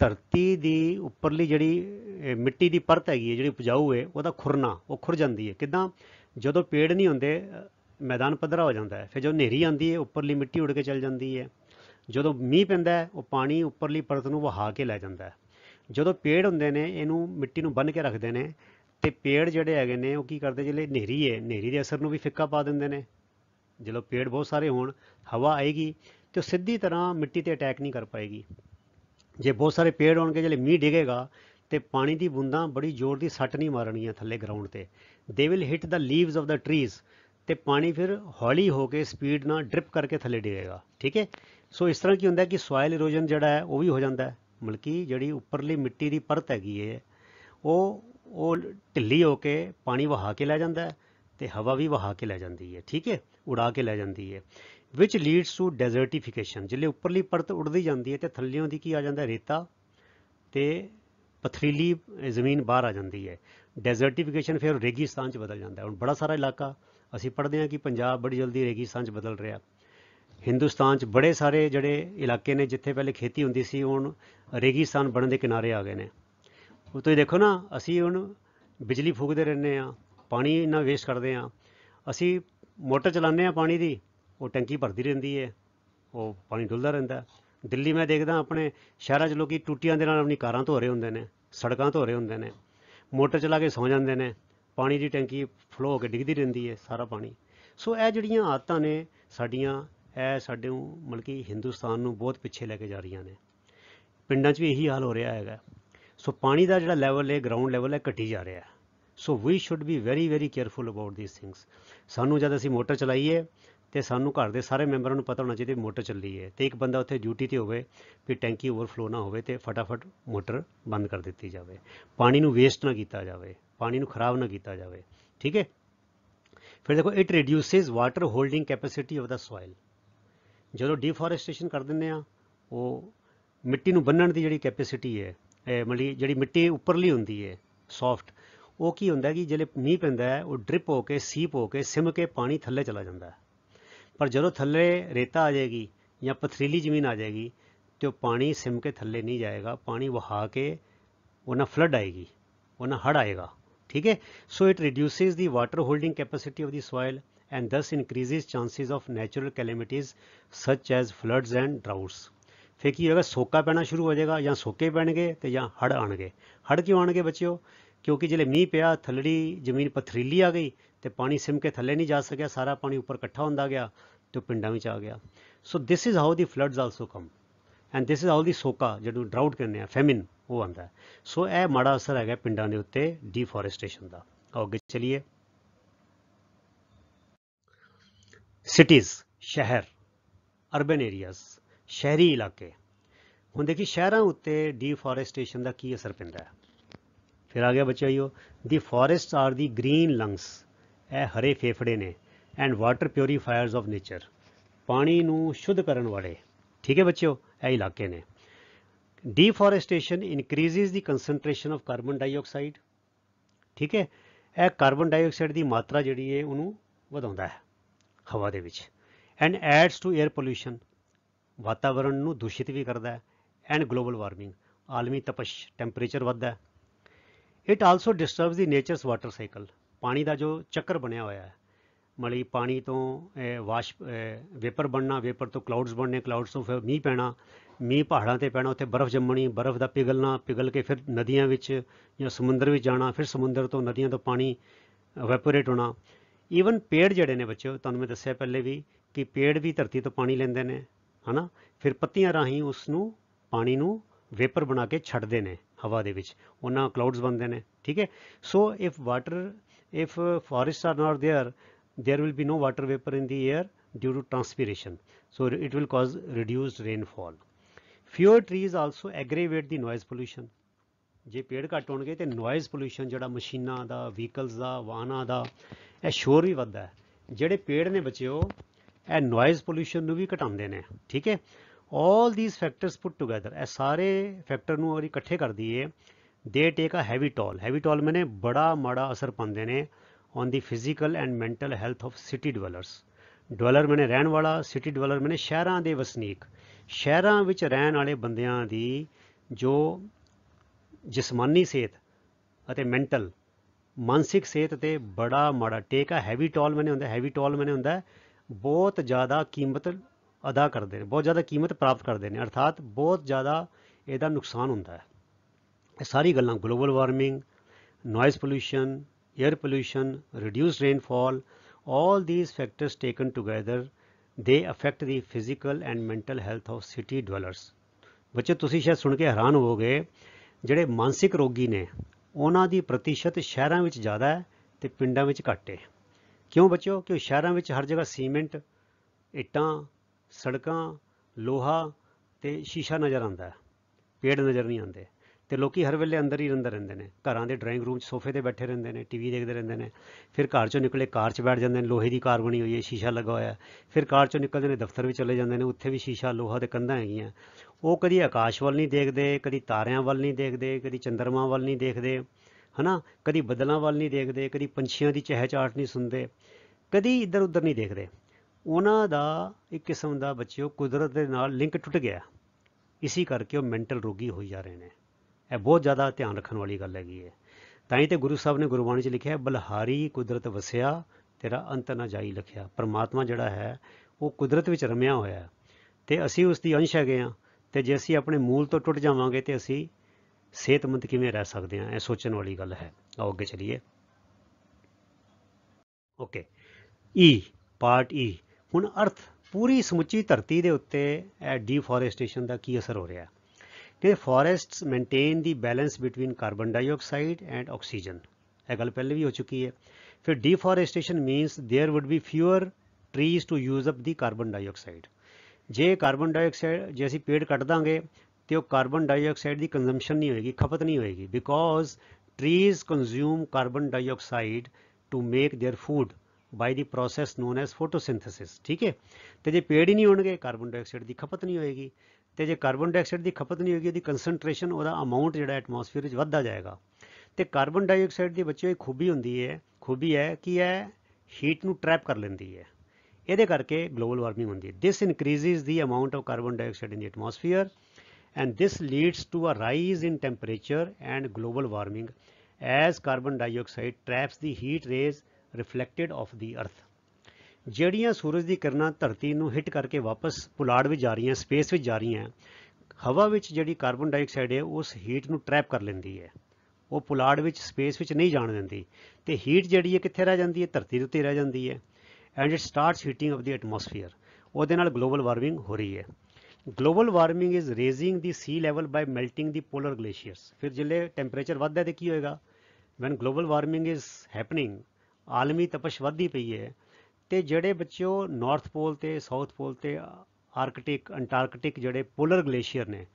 ਧਰਤੀ ਦੀ ਉੱਪਰਲੀ ਜਿਹੜੀ ਮਿੱਟੀ ਦੀ ਪਰਤ ਹੈਗੀ ਹੈ ਜਿਹੜੀ ਉਪਜਾਊ ਹੈ ਉਹਦਾ ਖੁਰਨਾ ਉਹ ਖੁਰ ਜਾਂਦੀ ਹੈ ਕਿਦਾਂ ਜਦੋਂ ਪੇੜ ਨਹੀਂ ਹੁੰਦੇ ਮੈਦਾਨ ਪੱਧਰਾ ਹੋ ਜਾਂਦਾ ਹੈ ਫਿਰ ਜਦੋਂ ਹਨੇਰੀ ਆਂਦੀ ਹੈ ਉੱਪਰਲੀ ਮਿੱਟੀ ਉੱਡ ਕੇ ਚਲ ਜਾਂਦੀ ਹੈ ਜਦੋਂ ਮੀਂਹ ਪੈਂਦਾ ਹੈ ਉਹ ਪਾਣੀ ਉੱਪਰਲੀ ਪਰਤ ਨੂੰ ਵਹਾ ਕੇ ਲੈ ਜਾਂਦਾ ਹੈ ਜਦੋਂ ਪੇੜ ਹੁੰਦੇ ਨੇ ਇਹਨੂੰ ਮਿੱਟੀ ਨੂੰ ਬੰਨ ਕੇ ਰੱਖਦੇ ਨੇ ਤੇ ਪੇੜ ਜਿਹੜੇ ਹੈਗੇ ਨੇ ਉਹ ਕੀ ਕਰਦੇ ਜਿਹੜੇ ਹਨੇਰੀ ਹੈ ਹਨੇਰੀ ਦੇ ਅਸਰ ਨੂੰ ਵੀ ਫਿੱਕਾ ਪਾ ਦਿੰਦੇ ਨੇ ਜਦੋਂ ਪੇੜ ਬਹੁਤ ਸਾਰੇ ਹੋਣ ਹਵਾ ਆਏਗੀ ਤੇ ਉਹ ਸਿੱਧੀ ਤਰ੍ਹਾਂ ਮਿੱਟੀ ਤੇ ਅਟੈਕ ਨਹੀਂ ਕਰ ਪਾਏਗੀ ਜੇ ਬਹੁਤ ਸਾਰੇ ਪੇੜ ਹੋਣਗੇ ਜਿਹੜੇ ਮੀਂਹ ਡਿਗੇਗਾ ਤੇ ਪਾਣੀ ਦੀ ਬੂੰਦਾਂ ਬੜੀ ਜ਼ੋਰ ਦੀ ਸੱਟ ਨਹੀਂ ਮਾਰਨੀਆਂ ਥੱਲੇ ਗਰਾਊਂਡ ਤੇ they will hit the leaves of the trees ਤੇ ਪਾਣੀ ਫਿਰ ਹੌਲੀ ਹੋ ਕੇ ਸਪੀਡ ਨਾਲ ਡ੍ਰਿਪ ਕਰਕੇ ਥੱਲੇ ਡਿੱਗੇਗਾ ਠੀਕ ਹੈ ਸੋ ਇਸ ਤਰ੍ਹਾਂ ਕੀ ਹੁੰਦਾ ਕਿ ਸੋਇਲ ਇਰੋਜਨ ਜਿਹੜਾ ਹੈ ਉਹ ਵੀ ਹੋ ਜਾਂਦਾ ਹੈ ਮਲਕੀ ਜਿਹੜੀ ਉੱਪਰਲੀ ਮਿੱਟੀ ਦੀ ਪਰਤ ਹੈਗੀ ਹੈ ਉਹ ਉਹ ਢਿੱਲੀ ਹੋ ਕੇ ਪਾਣੀ ਵਹਾ ਕੇ ਲੈ ਜਾਂਦਾ ਹੈ ਤੇ ਹਵਾ ਵੀ ਵਹਾ ਕੇ ਲੈ ਜਾਂਦੀ ਹੈ ਠੀਕ ਹੈ ਉਡਾ ਕੇ ਲੈ ਜਾਂਦੀ ਹੈ ਵਿਚ ਲੀਡਸ ਟੂ ਡੈਜ਼ਰਟੀਫਿਕੇਸ਼ਨ ਜਿੱਲੇ ਉੱਪਰਲੀ ਪਰਤ ਉੜਦੀ ਜਾਂਦੀ ਹੈ ਤੇ ਥੱਲਿਓਂ ਦੀ ਕੀ ਆ ਜਾਂਦਾ ਰੇਤਾ ਤੇ ਪਥਰੀਲੀ ਜ਼ਮੀਨ ਬਾਹਰ ਆ ਜਾਂਦੀ ਹੈ ਡੈਜ਼ਰਟੀਫਿਕੇਸ਼ਨ ਫਿਰ ਰੇਗਿਸਤਾਨ ਚ ਬਦਲ ਜਾਂਦਾ ਹੈ ਹੁਣ ਬੜਾ ਸਾਰਾ ਇਲਾਕਾ ਅਸੀਂ ਪੜ੍ਹਦੇ ਹਾਂ ਕਿ ਪੰਜਾਬ ਬੜੀ ਜਲਦੀ ਰੇਗਿਸਤਾਨ 'ਚ ਬਦਲ ਰਿਹਾ ਹਿੰਦੁਸਤਾਨ 'ਚ ਬੜੇ ਸਾਰੇ ਜਿਹੜੇ ਇਲਾਕੇ ਨੇ ਜਿੱਥੇ ਪਹਿਲੇ ਖੇਤੀ ਹੁੰਦੀ ਸੀ ਹੁਣ ਰੇਗਿਸਤਾਨ ਬਣਨ ਦੇ ਕਿਨਾਰੇ ਆ ਗਏ ਨੇ ਉਹ ਤੁਸੀਂ ਦੇਖੋ ਨਾ ਅਸੀਂ ਹੁਣ ਬਿਜਲੀ ਫੂਕਦੇ ਰਹਿੰਦੇ ਆ ਪਾਣੀ ਇੰਨਾ ਵੇਸਟ ਕਰਦੇ ਆ ਅਸੀਂ ਮੋਟਰ ਚਲਾਉਂਦੇ ਆ ਪਾਣੀ ਦੀ ਉਹ ਟੈਂਕੀ ਭਰਦੀ ਰਹਿੰਦੀ ਹੈ ਉਹ ਪਾਣੀ ਡੁੱਲਦਾ ਰਹਿੰਦਾ ਦਿੱਲੀ ਮੈਂ ਦੇਖਦਾ ਆਪਣੇ ਸ਼ਹਿਰਾਂ 'ਚ ਲੋਕੀ ਟੂਟੀਆਂ ਦੇ ਨਾਲ ਆਪਣੀ ਕਾਰਾਂ ਧੋ ਰਹੇ ਹੁੰਦੇ ਨੇ ਸੜਕਾਂ ਧੋ ਰਹੇ ਹੁੰਦੇ ਨੇ ਮੋਟਰ ਚਲਾ ਕੇ ਸੌ ਜਾਂਦੇ ਨੇ ਪਾਣੀ ਦੀ ਟੈਂਕੀ ਫਲੋ ਹੋ ਕੇ ਡਿੱਗਦੀ ਰਹਿੰਦੀ ਹੈ ਸਾਰਾ ਪਾਣੀ ਸੋ ਇਹ ਜਿਹੜੀਆਂ ਆਦਤਾਂ ਨੇ ਸਾਡੀਆਂ ਇਹ ਸਾਡੇ ਨੂੰ ਮਲਕੀ ਹਿੰਦੁਸਤਾਨ ਨੂੰ ਬਹੁਤ ਪਿੱਛੇ ਲੈ ਕੇ ਜਾ ਰਹੀਆਂ ਨੇ ਪਿੰਡਾਂ 'ਚ ਵੀ ਇਹੀ ਹਾਲ ਹੋ ਰਿਹਾ ਹੈਗਾ ਸੋ ਪਾਣੀ ਦਾ ਜਿਹੜਾ ਲੈਵਲ ਹੈ ਗਰਾਊਂਡ ਲੈਵਲ ਹੈ ਘਟੀ ਜਾ ਰਿਹਾ ਹੈ so we should be very very careful about these things ਸਾਨੂੰ ਜਦ ਅਸੀਂ ਮੋਟਰ ਚਲਾਈਏ ਤੇ ਸਾਨੂੰ ਘਰ ਦੇ ਸਾਰੇ ਮੈਂਬਰਾਂ ਨੂੰ ਪਤਾ ਹੋਣਾ ਚਾਹੀਦਾ ਮੋਟਰ ਚੱਲੀ ਹੈ ਤੇ ਇੱਕ ਬੰਦਾ ਉੱਥੇ ਡਿਊਟੀ ਤੇ ਹੋਵੇ ਵੀ ਟੈਂਕੀ ਓਵਰਫਲੋ ਨਾ ਹੋਵੇ ਤੇ ਫਟਾਫਟ ਮੋਟਰ ਬੰਦ ਕਰ ਦਿੱਤੀ ਜਾਵੇ ਪਾਣੀ ਨੂੰ ਵੇਸਟ ਨਾ ਕੀਤਾ ਜਾਵੇ ਪਾਣੀ ਨੂੰ ਖਰਾਬ ਨਾ ਕੀਤਾ ਜਾਵੇ ਠੀਕ ਹੈ ਫਿਰ ਦੇਖੋ it reduces water holding capacity of the soil ਜਦੋਂ ਡੀਫੋਰੈਸਟੇਸ਼ਨ ਕਰ ਦਿੰਦੇ ਆ ਉਹ ਮਿੱਟੀ ਨੂੰ ਬੰਨਣ ਦੀ ਜਿਹੜੀ ਕੈਪੈਸਿਟੀ ਹੈ ਮਤਲਬ ਜਿਹੜੀ ਮਿੱਟੀ ਉੱਪਰਲੀ ਹੁੰਦੀ ਹੈ ਸੌਫਟ ਉਹ ਕੀ ਹੁੰਦਾ ਕਿ ਜਦੋਂ ਮੀਂਹ ਪੈਂਦਾ ਹੈ ਉਹ ਡ੍ਰਿਪ ਹੋ ਕੇ ਸੀਪ ਹੋ ਕੇ ਸਿਮ ਕੇ ਪਾਣੀ ਥੱਲੇ ਚਲਾ ਜਾਂਦਾ ਹੈ ਪਰ ਜਦੋਂ ਥੱਲੇ ਰੇਤਾ ਆ ਜਾਏਗੀ ਜਾਂ ਪਥਰੀਲੀ ਜ਼ਮੀਨ ਆ ਜਾਏਗੀ ਤੇ ਉਹ ਪਾਣੀ ਸਿਮ ਕੇ ਥੱਲੇ ਨਹੀਂ ਜਾਏਗਾ ਪਾਣੀ ਵਹਾ ਕੇ ਉਹਨਾਂ ਫਲੱਡ ਆਏਗੀ ਉਹਨਾਂ ਹੜ ਆਏਗਾ ਠੀਕ ਹੈ so it reduces the water holding capacity of the soil and thus increases chances of natural calamities such as floods and droughts ਫੇ ਕੀ ਹੋਏਗਾ ਸੋਕਾ ਪੈਣਾ ਸ਼ੁਰੂ ਹੋ ਜਾਏਗਾ ਜਾਂ ਸੋਕੇ ਪੈਣਗੇ ਤੇ ਜਾਂ ਹੜ ਆਣਗੇ ਹੜ ਕਿਉਂ ਆਣਗੇ ਬੱਚਿਓ ਕਿਉਂਕਿ ਜਿਹੜੇ ਮੀਂਹ ਪਿਆ ਥੱਲੜੀ ਜ਼ਮੀਨ ਪਥਰੀਲੀ ਆ ਗਈ ਤੇ ਪਾਣੀ ਸਿਮ ਕੇ ਥੱਲੇ ਨਹੀਂ ਜਾ ਸਕਿਆ ਸਾਰਾ ਪਾਣੀ ਉੱਪਰ ਇਕੱਠਾ ਹੁੰਦਾ ਗਿਆ ਤੇ ਪਿੰਡਾਂ ਵਿੱਚ ਆ ਗਿਆ so this is how the floods also come and this is all the ਸੋਕਾ ਜਿਹਨੂੰ ਡਰਾਊਟ ਕਹਿੰਦੇ ਆ ਫੈਮਿਨ ਉਹ ਆਂਦਾ ਸੋ ਇਹ ਮਾੜਾ ਅਸਰ ਹੈਗਾ ਪਿੰਡਾਂ ਦੇ ਉੱਤੇ ਡੀਫੋਰੈਸਟੇਸ਼ਨ ਦਾ ਅੱਗੇ ਚਲਿਏ ਸਿਟੀਜ਼ ਸ਼ਹਿਰ ਅਰਬਨ ਏਰੀਆਜ਼ ਸ਼ਹਿਰੀ ਇਲਾਕੇ ਹੁਣ ਦੇਖੀ ਸ਼ਹਿਰਾਂ ਉੱਤੇ ਡੀਫੋਰੈਸਟੇਸ਼ਨ ਦਾ ਕੀ ਅਸਰ ਪੈਂਦਾ ਹੈ ਫਿਰ ਆ ਗਿਆ ਬੱਚਿਓ the forests are the green lungs ਇਹ ਹਰੇ ਫੇਫੜੇ ਨੇ and water purifiers of nature ਪਾਣੀ ਨੂੰ ਸ਼ੁੱਧ ਕਰਨ ਵਾਲੇ ਠੀਕ ਹੈ ਬੱਚਿਓ ਇਹ ਇਲਾਕੇ ਨੇ deforestation increases the concentration of carbon dioxide ਠੀਕ ਹੈ ਇਹ ਕਾਰਬਨ ਡਾਈਆਕਸਾਈਡ ਦੀ ਮਾਤਰਾ ਜਿਹੜੀ ਹੈ ਉਹਨੂੰ ਵਧਾਉਂਦਾ ਹੈ ਹਵਾ ਦੇ ਵਿੱਚ and adds to air pollution ਵਾਤਾਵਰਣ ਨੂੰ ਦੂਸ਼ਿਤ ਵੀ ਕਰਦਾ ਹੈ ਐਂਡ ਗਲੋਬਲ ਵਾਰਮਿੰਗ ਆਲਮੀ ਤਪਸ਼ ਟੈਂਪਰੇਚਰ ਵੱਧਦਾ ਹੈ it also disturbs the nature's water cycle ਪਾਣੀ ਦਾ ਜੋ ਚੱਕਰ ਬਣਿਆ ਹੋਇਆ ਹੈ ਮਲੀ ਪਾਣੀ ਤੋਂ ਵਾਸ਼ ਵੇਪਰ ਬਣਨਾ ਵੇਪਰ ਤੋਂ ਕਲਾਉਡਸ ਬਣਨੇ ਕਲਾਉਡਸ ਤੋਂ ਫਿਰ ਮੀਂਹ ਪੈਣਾ ਮੀਂਹ ਪਹਾੜਾਂ ਤੇ ਪੈਣਾ ਉੱਥੇ ਬਰਫ਼ ਜੰਮਣੀ ਬਰਫ਼ ਦਾ ਪਿਘਲਣਾ ਪਿਘਲ ਕੇ ਫਿਰ ਨਦੀਆਂ ਵਿੱਚ ਜਾਂ ਸਮੁੰਦਰ ਵਿੱਚ ਜਾਣਾ ਫਿਰ ਸਮੁੰਦਰ ਤੋਂ ਨਦੀਆਂ ਤੋਂ ਪਾਣੀ ਵੈਪੋਰੇਟ ਹੋਣਾ ਈਵਨ ਪੇੜ ਜਿਹੜੇ ਨੇ ਬੱਚਿਓ ਤੁਹਾਨੂੰ ਮੈਂ ਦੱਸਿਆ ਪਹਿਲੇ ਵੀ ਕਿ ਪੇੜ ਵੀ ਧਰਤੀ ਤੋਂ ਪਾਣੀ ਲੈਂਦੇ ਨੇ ਹਨਾ ਫਿਰ ਪੱਤੀਆਂ ਰਾਹੀਂ ਉਸ ਨੂੰ ਪਾਣੀ ਨੂੰ ਵੇਪਰ ਬਣਾ ਕੇ ਛੱਡਦੇ ਨੇ ਹਵਾ ਦੇ ਵਿੱਚ ਉਹਨਾਂ ਕਲਾਉਡਸ ਬਣਦੇ ਨੇ ਠੀਕ ਹੈ so if water if forest are not there there will be no water vapor in the air due to transpiration. So it will cause reduced rainfall. Fewer trees also aggravate the noise pollution. ਜੇ ਪੇੜ ਘੱਟ ਹੋਣਗੇ ਤੇ noise pollution ਜਿਹੜਾ ਮਸ਼ੀਨਾਂ ਦਾ vehicles ਦਾ ਵਾਹਨਾਂ ਦਾ ਇਹ ਸ਼ੋਰ ਵੀ ਵੱਧਦਾ ਹੈ ਜਿਹੜੇ ਪੇੜ ਨੇ ਬਚਿਓ ਇਹ ਨੋਇਜ਼ ਪੋਲੂਸ਼ਨ ਨੂੰ ਵੀ ਘਟਾਉਂਦੇ ਨੇ ਠੀਕ ਹੈ all these factors put together ਇਹ ਸਾਰੇ ਫੈਕਟਰ ਨੂੰ ਅਗਰ ਇਕੱਠੇ ਕਰ ਦਈਏ they take a heavy toll heavy toll ਮੈਨੇ ਬੜਾ ਮਾੜਾ ਅਸਰ ਪਾਉਂਦੇ ਨੇ on the physical and mental health of city dwellers ਡਵੈਲਰ ਮੈਨੇ ਰਹਿਣ ਵਾਲਾ ਸਿਟੀ ਡਵੈਲਰ ਮੈਨੇ ਸ਼ਹਿਰਾਂ ਦੇ ਵਸਨੀਕ ਸ਼ਹਿਰਾਂ ਵਿੱਚ ਰਹਿਣ ਵਾਲੇ ਬੰਦਿਆਂ ਦੀ ਜੋ ਜਿਸਮਾਨੀ ਸਿਹਤ ਅਤੇ ਮੈਂਟਲ ਮਾਨਸਿਕ ਸਿਹਤ ਤੇ ਬੜਾ ਮਾੜਾ ਆ ਹੈਵੀ ਟੋਲ ਮੈਨੇ ਹੁੰਦਾ ਹੈਵੀ ਟੋਲ ਮੈਨੇ ਹੁੰਦਾ ਬਹੁਤ ਜ਼ਿਆਦਾ ਕੀਮਤ ਅਦਾ ਕਰਦੇ ਨੇ ਬਹੁਤ ਜ਼ਿਆਦਾ ਕੀਮਤ ਪ੍ਰਾਪਤ ਕਰਦੇ ਨੇ ਅਰਥਾਤ ਬਹੁਤ ਜ਼ਿਆਦਾ ਇਹਦਾ ਨੁਕਸਾਨ ਹੁੰਦਾ ਹੈ ਇਹ ਸਾਰੀ ਗੱਲਾਂ global warming noise pollution air pollution, reduced rainfall, all these factors taken together, they affect the physical and mental health of city dwellers. ਬੱਚੇ ਤੁਸੀਂ ਸ਼ਾਇਦ ਸੁਣ ਕੇ ਹੈਰਾਨ ਹੋਵੋਗੇ ਜਿਹੜੇ ਮਾਨਸਿਕ ਰੋਗੀ ਨੇ ਉਹਨਾਂ ਦੀ ਪ੍ਰਤੀਸ਼ਤ ਸ਼ਹਿਰਾਂ ਵਿੱਚ ਜ਼ਿਆਦਾ ਹੈ ਤੇ ਪਿੰਡਾਂ ਵਿੱਚ ਘੱਟ ਹੈ ਕਿਉਂ ਬੱਚਿਓ ਕਿ ਸ਼ਹਿਰਾਂ ਵਿੱਚ ਹਰ ਜਗ੍ਹਾ ਸੀਮੈਂਟ ਇੱਟਾਂ ਸੜਕਾਂ ਲੋਹਾ ਤੇ ਸ਼ੀਸ਼ਾ ਨਜ਼ਰ ਆਉਂਦਾ ਹੈ ਪੇੜ ਨਜ਼ਰ ਨਹੀਂ ਆਉਂਦੇ ਤੇ ਲੋਕੀ ਹਰ ਵੇਲੇ ਅੰਦਰ ਹੀ ਅੰਦਰ ਰਹਿੰਦੇ ਨੇ ਘਰਾਂ ਦੇ ਡਰਾਇੰਗ ਰੂਮ 'ਚ ਸੋਫੇ ਤੇ ਬੈਠੇ ਰਹਿੰਦੇ ਨੇ ਟੀਵੀ ਦੇਖਦੇ ਰਹਿੰਦੇ ਨੇ ਫਿਰ ਘਰ 'ਚੋਂ ਨਿਕਲੇ ਕਾਰ 'ਚ ਬੈਠ ਜਾਂਦੇ ਨੇ ਲੋਹੇ ਦੀ ਕਾਰ ਬਣੀ ਹੋਈ ਹੈ ਸ਼ੀਸ਼ਾ ਲੱਗਾ ਹੋਇਆ ਫਿਰ ਕਾਰ 'ਚੋਂ ਨਿਕਲਦੇ ਨੇ ਦਫ਼ਤਰ ਵੀ ਚਲੇ ਜਾਂਦੇ ਨੇ ਉੱਥੇ ਵੀ ਸ਼ੀਸ਼ਾ ਲੋਹਾ ਤੇ ਕੰਧਾਂ ਹੈਗੀਆਂ ਉਹ ਕਦੀ ਆਕਾਸ਼ ਵੱਲ ਨਹੀਂ ਦੇਖਦੇ ਕਦੀ ਤਾਰਿਆਂ ਵੱਲ ਨਹੀਂ ਦੇਖਦੇ ਕਦੀ ਚੰਦਰਮਾ ਵੱਲ ਨਹੀਂ ਦੇਖਦੇ ਹਨਾ ਕਦੀ ਬੱਦਲਾਂ ਵੱਲ ਨਹੀਂ ਦੇਖਦੇ ਕਦੀ ਪੰਛੀਆਂ ਦੀ ਚਹਿਚਾਹਟ ਨਹੀਂ ਸੁਣਦੇ ਕਦੀ ਇੱਧਰ ਉੱਧਰ ਨਹੀਂ ਦੇਖਦੇ ਉਹਨਾਂ ਦਾ ਇੱਕ ਕਿਸਮ ਦਾ ਬੱਚਿਓ ਕੁਦਰਤ ਦੇ ਨਾਲ ਲਿੰਕ ਟੁੱਟ ਗਿਆ ਇਸੇ ਕਰਕੇ ਉਹ ਮੈਂਟਲ ਰੋਗੀ ਹੋਈ ਜਾ ਰਹੇ ਨੇ ਇਹ ਬਹੁਤ ਜ਼ਿਆਦਾ ਧਿਆਨ ਰੱਖਣ ਵਾਲੀ ਗੱਲ ਹੈਗੀ ਹੈ ਤਾਂ ਹੀ ਤੇ ਗੁਰੂ ਸਾਹਿਬ ਨੇ ਗੁਰਬਾਣੀ 'ਚ ਲਿਖਿਆ ਬਲਹਾਰੀ ਕੁਦਰਤ ਵਸਿਆ ਤੇਰਾ ਅੰਤ ਨਾ ਜਾਈ ਲਖਿਆ ਪਰਮਾਤਮਾ ਜਿਹੜਾ ਹੈ ਉਹ ਕੁਦਰਤ ਵਿੱਚ ਰਮਿਆ ਹੋਇਆ ਹੈ ਤੇ ਅਸੀਂ ਉਸ ਦੀ ਅੰਸ਼ ਹੈਗੇ ਆ ਤੇ ਜੇ ਅਸੀਂ ਆਪਣੇ ਮੂਲ ਤੋਂ ਟੁੱਟ ਜਾਵਾਂਗੇ ਤੇ ਅਸੀਂ ਸਿਹਤਮੰਦ ਕਿਵੇਂ ਰਹਿ ਸਕਦੇ ਆ ਇਹ ਸੋਚਣ ਵਾਲੀ ਗੱਲ ਹੈ ਆਓ ਅੱਗੇ ਚਲੀਏ ਓਕੇ ਈ ਪਾਰਟ ਈ ਹੁਣ ਅਰਥ ਪੂਰੀ ਸਮੁੱਚੀ ਧਰਤੀ ਦੇ ਉੱਤੇ ਇਹ ਡੀਫੋਰੈਸਟੇਸ਼ਨ ਦਾ ਕੀ ਅਸਰ ਹੋ ਰਿਹਾ ਹੈ कि forests maintain the balance between carbon dioxide and oxygen यह गल पहले भी हो चुकी है फिर deforestation means there would be fewer trees to use up the carbon dioxide जे कार्बन डाइऑक्साइड जे असी पेड़ कट देंगे तो कार्बन डाइऑक्साइड की कंजम्पन नहीं होएगी खपत नहीं होएगी because trees consume carbon dioxide to make their food by the process known as photosynthesis ठीक है तो जे पेड़ ही नहीं होगा कार्बन डाइऑक्साइड की खपत नहीं होएगी ਤੇ ਜੇ ਕਾਰਬਨ ਡਾਈਆਕਸਾਈਡ ਦੀ ਖਪਤ ਨਹੀਂ ਹੋਗੀ ਉਹਦੀ ਕਨਸੈਂਟ੍ਰੇਸ਼ਨ ਉਹਦਾ ਅਮਾਉਂਟ ਜਿਹੜਾ ਐਟਮੋਸਫੇਅਰ ਵਿੱਚ ਵੱਧਦਾ ਜਾਏਗਾ ਤੇ ਕਾਰਬਨ ਡਾਈਆਕਸਾਈਡ ਦੀ ਬੱਚਿਓ ਇੱਕ ਖੂਬੀ ਹੁੰਦੀ ਹੈ ਖੂਬੀ ਹੈ ਕਿ ਇਹ ਹੀਟ ਨੂੰ ਟ੍ਰੈਪ ਕਰ ਲੈਂਦੀ ਹੈ ਇਹਦੇ ਕਰਕੇ ਗਲੋਬਲ ਵਾਰਮਿੰਗ ਹੁੰਦੀ ਹੈ this increases the amount of carbon dioxide in the atmosphere and this leads to a rise in temperature and global warming as carbon dioxide traps the heat rays reflected off the earth ਜਿਹੜੀਆਂ ਸੂਰਜ ਦੀ ਕਿਰਨਾਂ ਧਰਤੀ ਨੂੰ hit ਕਰਕੇ ਵਾਪਸ ਪੁਲਾੜ ਵਿੱਚ ਜਾ ਰਹੀਆਂ ਸਪੇਸ ਵਿੱਚ ਜਾ ਰਹੀਆਂ ਹਵਾ ਵਿੱਚ ਜਿਹੜੀ ਕਾਰਬਨ ਡਾਈਆਕਸਾਈਡ ਹੈ ਉਸ ਹੀਟ ਨੂੰ ਟ੍ਰੈਪ ਕਰ ਲੈਂਦੀ ਹੈ ਉਹ ਪੁਲਾੜ ਵਿੱਚ ਸਪੇਸ ਵਿੱਚ ਨਹੀਂ ਜਾਣ ਦਿੰਦੀ ਤੇ ਹੀਟ ਜਿਹੜੀ ਹੈ ਕਿੱਥੇ ਰਹਿ ਜਾਂਦੀ ਹੈ ਧਰਤੀ ਦੇ ਉੱਤੇ ਰਹਿ ਜਾਂਦੀ ਹੈ and it starts heating of the atmosphere ਉਹਦੇ ਨਾਲ ਗਲੋਬਲ ਵਾਰਮਿੰਗ ਹੋ ਰਹੀ ਹੈ global warming is raising the sea level by melting the polar glaciers ਫਿਰ ਜਿੱਲੇ ਟੈਂਪਰੇਚਰ ਵੱਧਦਾ ਤੇ ਕੀ ਹੋਏਗਾ when global warming is happening ਆਲਮੀ ਤਪਸ਼ ਵੱਧਦੀ ਪਈ ਹੈ ਤੇ ਜਿਹੜੇ ਬੱਚਿਓ ਨਾਰਥ ਪੋਲ ਤੇ ਸਾਊਥ ਪੋਲ ਤੇ ਆਰਕਟਿਕ ਅੰਟਾਰਕਟਿਕ ਜਿਹੜੇ ਪੋਲਰ ਗਲੇਸ਼ੀਅਰ ਨੇ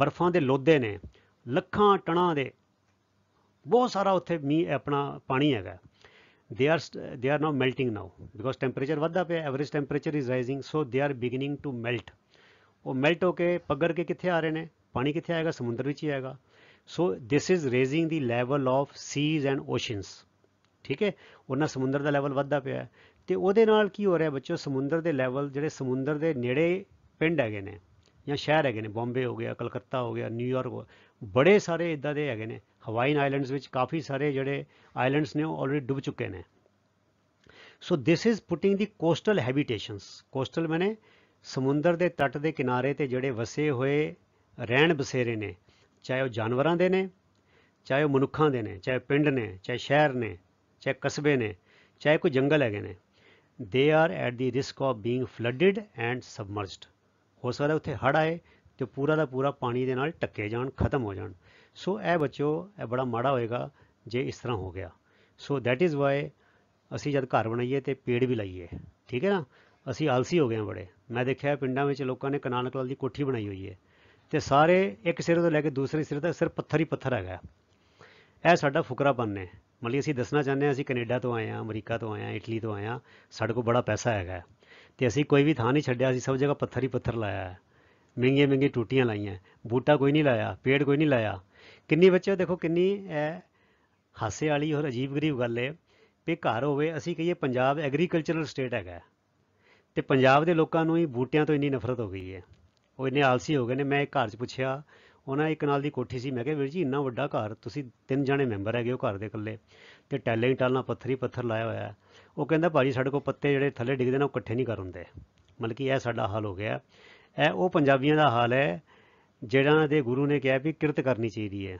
ਬਰਫਾਂ ਦੇ ਲੋਦੇ ਨੇ ਲੱਖਾਂ ਟਣਾ ਦੇ ਬਹੁਤ ਸਾਰਾ ਉੱਥੇ ਮੀ ਆਪਣਾ ਪਾਣੀ ਹੈਗਾ they are they are now melting now because temperature ਵੱਧਦਾ ਪਿਆ average temperature is rising so they are beginning to melt ਉਹ ਮੈਲਟ ਹੋ ਕੇ ਪੱਗਰ ਕੇ ਕਿੱਥੇ ਆ ਰਹੇ ਨੇ ਪਾਣੀ ਕਿੱਥੇ ਆਏਗਾ ਸਮੁੰਦਰ ਵਿੱਚ ਹੀ ਆਏਗਾ so this is raising the level of seas and oceans ਠੀਕ ਹੈ ਉਹਨਾਂ ਸਮੁੰਦਰ ਦਾ ਲੈਵਲ ਵੱਧਦਾ ਪਿਆ ਹੈ ਤੇ ਉਹਦੇ ਨਾਲ ਕੀ ਹੋ ਰਿਹਾ ਬੱਚੋ ਸਮੁੰਦਰ ਦੇ ਲੈਵਲ ਜਿਹੜੇ ਸਮੁੰਦਰ ਦੇ ਨੇੜੇ ਪਿੰਡ ਹੈਗੇ ਨੇ ਜਾਂ ਸ਼ਹਿਰ ਹੈਗੇ ਨੇ ਬੰਬੇ ਹੋ ਗਿਆ ਕਲਕੱਤਾ ਹੋ ਗਿਆ ਨਿਊਯਾਰਕ ਬੜੇ ਸਾਰੇ ਇਦਾਂ ਦੇ ਹੈਗੇ ਨੇ ਹਵਾਈਨ ਆਈਲੈਂਡਸ ਵਿੱਚ ਕਾਫੀ ਸਾਰੇ ਜਿਹੜੇ ਆਈਲੈਂਡਸ ਨੇ ਆਲਰੇਡੀ ਡੁੱਬ ਚੁੱਕੇ ਨੇ so this is putting the coastal habitations coastal ਮੈਨੇ ਸਮੁੰਦਰ ਦੇ ਤੱਟ ਦੇ ਕਿਨਾਰੇ ਤੇ ਜਿਹੜੇ ਵਸੇ ਹੋਏ ਰਹਿਣ ਬਸੇਰੇ ਨੇ ਚਾਹੇ ਉਹ ਜਾਨਵਰਾਂ ਦੇ ਨੇ ਚਾਹੇ ਉਹ ਮਨੁੱਖਾਂ ਦੇ ਨੇ ਚਾਹੇ ਪਿੰਡ ਨੇ ਚਾਹੇ ਸ਼ਹਿਰ ਨੇ ਚਾਹੇ ਕਸਬੇ ਨੇ ਚਾਹੇ ਕੋਈ ਜੰਗਲ ਹੈਗੇ ਨੇ they are at the risk of being flooded and submerged ਹੋ ਸਕਦਾ ਉੱਥੇ ਹੜ ਆਏ ਤੇ ਪੂਰਾ ਦਾ ਪੂਰਾ ਪਾਣੀ ਦੇ ਨਾਲ ਟੱਕੇ ਜਾਣ ਖਤਮ ਹੋ ਜਾਣ ਸੋ ਇਹ ਬੱਚੋ ਇਹ ਬੜਾ ਮਾੜਾ ਹੋਏਗਾ ਜੇ ਇਸ ਤਰ੍ਹਾਂ ਹੋ ਗਿਆ ਸੋ ਦੈਟ ਇਜ਼ ਵਾਈ ਅਸੀਂ ਜਦ ਘਰ ਬਣਾਈਏ ਤੇ ਪੇੜ ਵੀ ਲਾਈਏ ਠੀਕ ਹੈ ਨਾ ਅਸੀਂ ਆਲਸੀ ਹੋ ਗਏ ਆ ਬੜੇ ਮੈਂ ਦੇਖਿਆ ਪਿੰਡਾਂ ਵਿੱਚ ਲੋਕਾਂ ਨੇ ਕਨਾਨਕ ਕਨਾਲ ਦੀ ਕੋਠੀ ਬਣਾਈ ਹੋਈ ਹੈ ਤੇ ਸਾਰੇ ਇੱਕ ਸਿਰੇ ਤੋਂ ਲੈ ਕੇ ਦੂਸਰੇ ਸਿਰੇ ਤੱਕ ਸਿਰਫ ਪੱਥਰ ਹੀ ਪੱਥਰ ਹੈਗਾ ਇਹ ਸਾਡਾ ਫੁਕਰਾਪਨ ਹੈ ਲਈ ਅਸੀਂ ਦੱਸਣਾ ਚਾਹੁੰਦੇ ਹਾਂ ਅਸੀਂ ਕੈਨੇਡਾ ਤੋਂ ਆਏ ਹਾਂ ਅਮਰੀਕਾ ਤੋਂ ਆਏ ਹਾਂ ਇਟਲੀ ਤੋਂ ਆਏ ਹਾਂ ਸਾਡੇ ਕੋਲ ਬੜਾ ਪੈਸਾ ਹੈਗਾ ਤੇ ਅਸੀਂ ਕੋਈ ਵੀ ਥਾਂ ਨਹੀਂ ਛੱਡਿਆ ਅਸੀਂ ਸਭ ਜਗ੍ਹਾ ਪੱਥਰ ਹੀ ਪੱਥਰ ਲਾਇਆ ਹੈ ਮਹਿੰਗੇ ਮਹਿੰਗੇ ਟੂਟੀਆਂ ਲਾਈਆਂ ਬੂਟਾ ਕੋਈ ਨਹੀਂ ਲਾਇਆ ਪੇੜ ਕੋਈ ਨਹੀਂ ਲਾਇਆ ਕਿੰਨੀ ਬੱਚੇ ਦੇਖੋ ਕਿੰਨੀ ਹਾਸੇ ਵਾਲੀ ਔਰ ਅਜੀਬ ਗਰੀਬ ਗੱਲ ਹੈ ਵੀ ਘਰ ਹੋਵੇ ਅਸੀਂ ਕਹੀਏ ਪੰਜਾਬ ਐਗਰੀਕਲਚਰਲ ਸਟੇਟ ਹੈਗਾ ਤੇ ਪੰਜਾਬ ਦੇ ਲੋਕਾਂ ਨੂੰ ਹੀ ਬੂਟਿਆਂ ਤੋਂ ਇੰਨੀ ਨਫ਼ਰਤ ਹੋ ਗਈ ਹੈ ਉਹ ਇੰਨੇ ਆਲਸੀ ਹੋ ਗਏ ਨੇ ਮੈਂ ਇੱਕ ਘਰ 'ਚ ਪੁੱਛਿਆ ਉਹਨਾਂ ਇੱਕ ਨਾਲ ਦੀ ਕੋਠੀ ਸੀ ਮੈਂ ਕਿਹਾ ਵੀਰ ਜੀ ਇੰਨਾ ਵੱਡਾ ਘਰ ਤੁਸੀਂ ਤਿੰਨ ਜਣੇ ਮੈਂਬਰ ਹੈਗੇ ਉਹ ਘਰ ਦੇ ਇਕੱਲੇ ਤੇ ਟੈਲਿੰਗ ਟਾਲਣਾ ਪੱਥਰੀ ਪੱਥਰ ਲਾਇਆ ਹੋਇਆ ਹੈ ਉਹ ਕਹਿੰਦਾ ਭਾਜੀ ਸਾਡੇ ਕੋਲ ਪੱਤੇ ਜਿਹੜੇ ਥੱਲੇ ਡਿੱਗਦੇ ਨੇ ਉਹ ਇਕੱਠੇ ਨਹੀਂ ਕਰ ਹੁੰਦੇ ਮਤਲਬ ਕਿ ਇਹ ਸਾਡਾ ਹਾਲ ਹੋ ਗਿਆ ਇਹ ਉਹ ਪੰਜਾਬੀਆਂ ਦਾ ਹਾਲ ਹੈ ਜਿਹੜਾ ਦੇ ਗੁਰੂ ਨੇ ਕਿਹਾ ਵੀ ਕਿਰਤ ਕਰਨੀ ਚਾਹੀਦੀ ਹੈ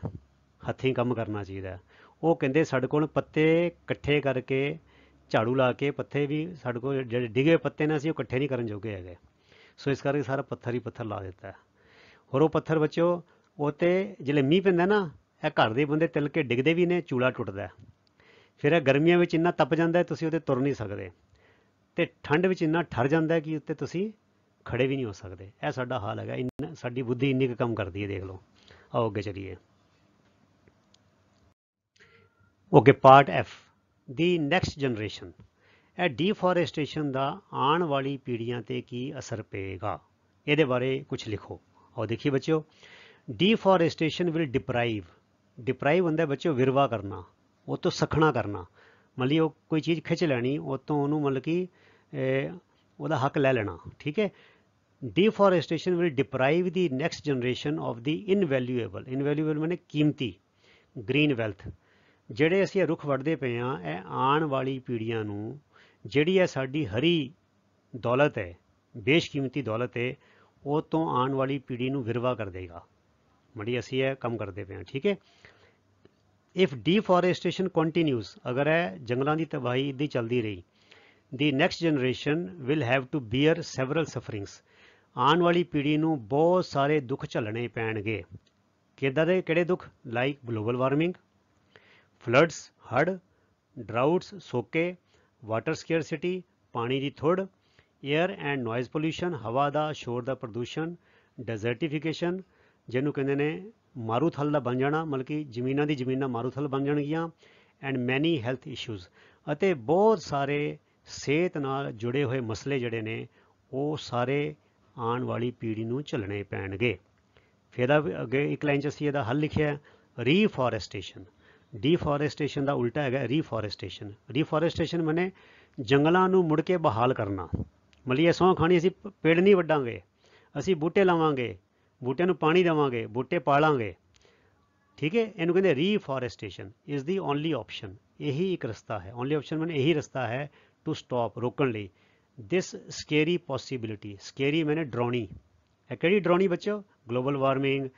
ਹੱਥੀਂ ਕੰਮ ਕਰਨਾ ਚਾਹੀਦਾ ਉਹ ਕਹਿੰਦੇ ਸਾਡੇ ਕੋਲ ਪੱਤੇ ਇਕੱਠੇ ਕਰਕੇ ਝਾੜੂ ਲਾ ਕੇ ਪੱਥੇ ਵੀ ਸਾਡੇ ਕੋਲ ਜਿਹੜੇ ਡਿਗੇ ਪੱਤੇ ਨੇ ਅਸੀਂ ਉਹ ਇਕੱਠੇ ਨਹੀਂ ਕਰਨ ਜੋਗੇ ਹੈਗੇ ਸੋ ਇਸ ਕਰਕੇ ਸਾਰਾ ਪੱਥਰ ਹੀ ਪੱਥਰ ਲਾ ਦਿੱਤਾ ਹੈ ਹੋਰ ਉਹ ਪੱਥਰ ਬੱਚੋ ਉਤੇ ਜਿਹੜੇ ਮੀਂਹ ਪੈਂਦਾ ਨਾ ਇਹ ਘਰ ਦੇ ਬੰਦੇ ਤਿਲ ਕੇ ਡਿੱਗਦੇ ਵੀ ਨੇ ਚੂਲਾ ਟੁੱਟਦਾ ਫਿਰ ਇਹ ਗਰਮੀਆਂ ਵਿੱਚ ਇੰਨਾ ਤਪ ਜਾਂਦਾ ਤੁਸੀਂ ਉਹਦੇ ਤੁਰ ਨਹੀਂ ਸਕਦੇ ਤੇ ਠੰਡ ਵਿੱਚ ਇੰਨਾ ਠਰ ਜਾਂਦਾ ਕਿ ਉੱਤੇ ਤੁਸੀਂ ਖੜੇ ਵੀ ਨਹੀਂ ਹੋ ਸਕਦੇ ਇਹ ਸਾਡਾ ਹਾਲ ਹੈਗਾ ਇੰਨਾ ਸਾਡੀ ਬੁੱਧੀ ਇੰਨੀ ਕੁ ਕੰਮ ਕਰਦੀ ਹੈ ਦੇਖ ਲਓ ਆਓ ਅੱਗੇ ਚਲੀਏ okay part F the next generation ਇਹ ਡੀਫੋਰੈਸਟੇਸ਼ਨ ਦਾ ਆਉਣ ਵਾਲੀ ਪੀੜ੍ਹੀਆਂ ਤੇ ਕੀ ਅਸਰ ਪਏਗਾ ਇਹਦੇ ਬਾਰੇ ਕੁਝ ਲਿਖੋ ਔਰ ਦੇਖੀ ਬੱਚਿਓ ਡੀਫੋਰੈਸਟੇਸ਼ਨ ਵਿਲ ਡਿਪਰਾਈਵ ਡਿਪਰਾਈਵ ਹੁੰਦਾ ਬੱਚਿਓ ਵਿਰਵਾ ਕਰਨਾ ਉਹ ਤੋਂ ਸਖਣਾ ਕਰਨਾ ਮੰਨ ਉਹ ਕੋਈ ਚੀਜ਼ ਖਿੱਚ ਲੈਣੀ ਉਹ ਤੋਂ ਉਹਨੂੰ ਮਤਲਬ ਕਿ ਉਹਦਾ ਹੱਕ ਲੈ ਲੈਣਾ ਠੀਕ ਹੈ deforestation will deprive the next generation of the invaluable invaluable ਮੈਨੇ ਕੀਮਤੀ ਗ੍ਰੀਨ ਵੈਲਥ ਜਿਹੜੇ ਅਸੀਂ ਰੁੱਖ ਵੱਢਦੇ ਪਏ ਆ ਇਹ ਆਉਣ ਵਾਲੀ ਪੀੜ੍ਹੀਆਂ ਨੂੰ ਜਿਹੜੀ ਹੈ ਸਾਡੀ ਹਰੀ ਦੌਲਤ ਹੈ ਬੇਸ਼ਕੀਮਤੀ ਦੌਲਤ ਹੈ ਉਹ ਤੋਂ ਆਉਣ ਵਾਲੀ ਪੀੜ੍ਹੀ ਨੂੰ ਵਿਰਵਾ ਕਰ ਦੇਗਾ ਮੜੀ ਅਸੀਂ ਇਹ ਕੰਮ ਕਰਦੇ ਪਏ ਹਾਂ ਠੀਕ ਹੈ ਇਫ ਡੀਫੋਰੈਸਟੇਸ਼ਨ ਕੰਟੀਨਿਊਸ ਅਗਰ ਇਹ ਜੰਗਲਾਂ ਦੀ ਤਬਾਹੀ ਇਦਾਂ ਚੱਲਦੀ ਰਹੀ the next generation will have to bear several sufferings ਆਉਣ ਵਾਲੀ ਪੀੜ੍ਹੀ ਨੂੰ ਬਹੁਤ ਸਾਰੇ ਦੁੱਖ ਝੱਲਣੇ ਪੈਣਗੇ ਕਿਦਾਂ ਦੇ ਕਿਹੜੇ ਦੁੱਖ ਲਾਈਕ ਗਲੋਬਲ ਵਾਰਮਿੰਗ ਫਲੱਡਸ ਹੜ ਡਰਾਊਟਸ ਸੋਕੇ ਵਾਟਰ ਸਕੇਅਰਸਿਟੀ ਪਾਣੀ ਦੀ ਥੋੜ੍ਹ ਏਅਰ ਐਂਡ ਨੋਇਜ਼ ਪੋਲੂਸ਼ਨ ਹਵਾ ਦਾ ਸ਼ੋਰ ਦਾ ਪ੍ਰਦੂਸ਼ਣ ਡੈਜ਼ਰਟੀਫਿਕੇਸ਼ਨ ਜਿਹਨੂੰ ਕਹਿੰਦੇ ਨੇ ਮਾਰੂਥਲ ਦਾ ਬਣ ਜਾਣਾ ਕਿ ਜ਼ਮੀਨਾਂ ਦੀ ਜ਼ਮੀਨਾਂ ਮਾਰੂਥਲ ਬਣ ਜਾਣਗੀਆਂ ਐਂਡ ਮੈਨੀ ਹੈਲਥ ਇਸ਼ੂਜ਼ ਅਤੇ ਬਹੁਤ ਸਾਰੇ ਸਿਹਤ ਨਾਲ ਜੁੜੇ ਹੋਏ ਮਸਲੇ ਜਿਹੜੇ ਨੇ ਉਹ ਸਾਰੇ ਆਉਣ ਵਾਲੀ ਪੀੜ੍ਹੀ ਨੂੰ ਚੱਲਣੇ ਪੈਣਗੇ ਫਿਰ ਅੱਗੇ ਇੱਕ ਲਾਈਨ 'ਚ ਅਸੀਂ ਇਹਦਾ ਹੱਲ ਲਿਖਿਆ ਰੀਫੋਰੈਸਟੇਸ਼ਨ ਡੀਫੋਰੈਸਟੇਸ਼ਨ ਦਾ ਉਲਟਾ ਹੈਗਾ ਰੀਫੋਰੈਸਟੇਸ਼ਨ ਰੀਫੋਰੈਸਟੇਸ਼ਨ ਮਨੇ ਜੰਗਲਾਂ ਨੂੰ ਮੁੜ ਕੇ ਬਹਾਲ ਕਰਨਾ ਮਲੀਏ ਸੌਂ ਖਾਣੀ ਅਸੀਂ ਪੇੜ ਨਹੀਂ ਵੱਡਾਂਗੇ ਅਸੀਂ ਬੂਟੇ ਲਾਵਾਂਗੇ ਬੂਟਿਆਂ ਨੂੰ ਪਾਣੀ ਦੇਵਾਂਗੇ ਬੂਟੇ ਪਾਲਾਂਗੇ ਠੀਕ ਹੈ ਇਹਨੂੰ ਕਹਿੰਦੇ reforestation is the only option ਇਹੀ ਇੱਕ ਰਸਤਾ ਹੈ ਓਨਲੀ ਆਪਸ਼ਨ ਮਨ ਇਹੀ ਰਸਤਾ ਹੈ ਟੂ ਸਟਾਪ ਰੋਕਣ ਲਈ ਦਿਸ ਸਕੇਰੀ ਪੋਸਿਬਿਲਿਟੀ ਸਕੇਰੀ ਮੈਨੇ ਡਰਾਉਣੀ ਇਹ ਕਿਹੜੀ ਡਰਾਉਣੀ ਬੱਚੋ ਗਲੋਬਲ ਵਾਰਮਿੰਗ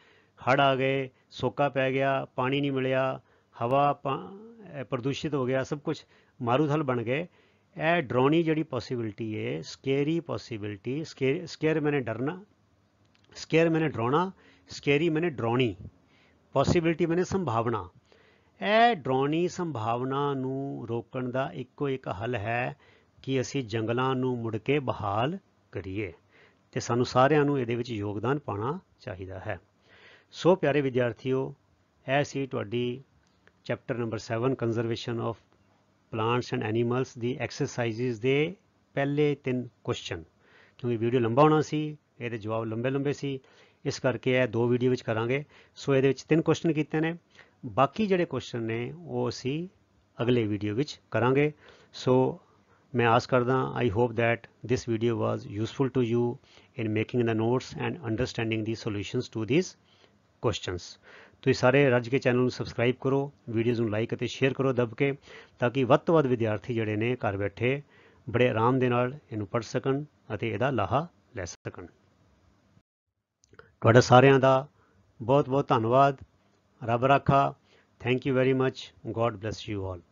ਹੜ ਆ ਗਏ ਸੋਕਾ ਪੈ ਗਿਆ ਪਾਣੀ ਨਹੀਂ ਮਿਲਿਆ ਹਵਾ ਪ੍ਰਦੂਸ਼ਿਤ ਹੋ ਗਿਆ ਸਭ ਕੁਝ ਮਾਰੂਥਲ ਬਣ ਗਏ ਇਹ ਡਰੋਣੀ ਜਿਹੜੀ ਪੋਸਿਬਿਲਟੀ ਹੈ ਸਕੇਰੀ ਪੋਸਿਬਿਲਟੀ ਸਕੇਰ ਮੈਨੇ ਡਰਨਾ ਸਕੇਰ ਮੈਨੇ ਡਰੋਣਾ ਸਕੇਰੀ ਮੈਨੇ ਡਰੋਣੀ ਪੋਸਿਬਿਲਟੀ ਮੈਨੇ ਸੰਭਾਵਨਾ ਇਹ ਡਰੋਣੀ ਸੰਭਾਵਨਾ ਨੂੰ ਰੋਕਣ ਦਾ ਇੱਕੋ ਇੱਕ ਹੱਲ ਹੈ ਕਿ ਅਸੀਂ ਜੰਗਲਾਂ ਨੂੰ ਮੁੜ ਕੇ ਬਹਾਲ ਕਰੀਏ ਤੇ ਸਾਨੂੰ ਸਾਰਿਆਂ ਨੂੰ ਇਹਦੇ ਵਿੱਚ ਯੋਗਦਾਨ ਪਾਣਾ ਚਾਹੀਦਾ ਹੈ ਸੋ ਪਿਆਰੇ ਵਿਦਿਆਰਥੀਓ ਐਸੀ ਤੁਹਾਡੀ chapter number 7 conservation of plants and animals ਦੀ ਐਕਸਰਸਾਈਜ਼ਸ ਦੇ ਪਹਿਲੇ ਤਿੰਨ ਕੁਐਸਚਨ ਕਿਉਂਕਿ ਵੀਡੀਓ ਲੰਬਾ ਹੋਣਾ ਸੀ ਇਹਦੇ ਜਵਾਬ ਲੰਬੇ ਲੰਬੇ ਸੀ ਇਸ ਕਰਕੇ ਇਹ ਦੋ ਵੀਡੀਓ ਵਿੱਚ ਕਰਾਂਗੇ ਸੋ ਇਹਦੇ ਵਿੱਚ ਤਿੰਨ ਕੁਐਸਚਨ ਕੀਤੇ ਨੇ ਬਾਕੀ ਜਿਹੜੇ ਕੁਐਸਚਨ ਨੇ ਉਹ ਅਸੀਂ ਅਗਲੇ ਵੀਡੀਓ ਵਿੱਚ ਕਰਾਂਗੇ ਸੋ ਮੈਂ ਆਸ ਕਰਦਾ I hope that this video was useful to you in making the notes and understanding the solutions to these questions ਤੁਸੀਂ ਸਾਰੇ ਰੱਜ ਕੇ ਚੈਨਲ ਨੂੰ ਸਬਸਕ੍ਰਾਈਬ ਕਰੋ ਵੀਡੀਓਜ਼ ਨੂੰ ਲਾਈਕ ਅਤੇ ਸ਼ੇਅਰ ਕਰੋ ਦਬ ਕੇ ਤਾਂ ਕਿ ਵੱਧ ਤੋਂ ਵੱਧ ਵਿਦਿਆਰਥੀ ਜਿਹੜੇ ਨੇ ਘਰ ਬੈਠੇ ਬੜੇ ਆਰਾਮ ਦੇ ਨਾਲ ਇਹਨੂੰ ਪੜ੍ਹ ਸਕਣ ਅਤੇ ਇਹਦਾ ਲਾਹਾ ਲੈ ਸਕਣ ਤੁਹਾਡਾ ਸਾਰਿਆਂ ਦਾ ਬਹੁਤ ਬਹੁਤ ਧੰਨਵਾਦ ਰੱਬ ਰਾਖਾ thank you very much God bless you all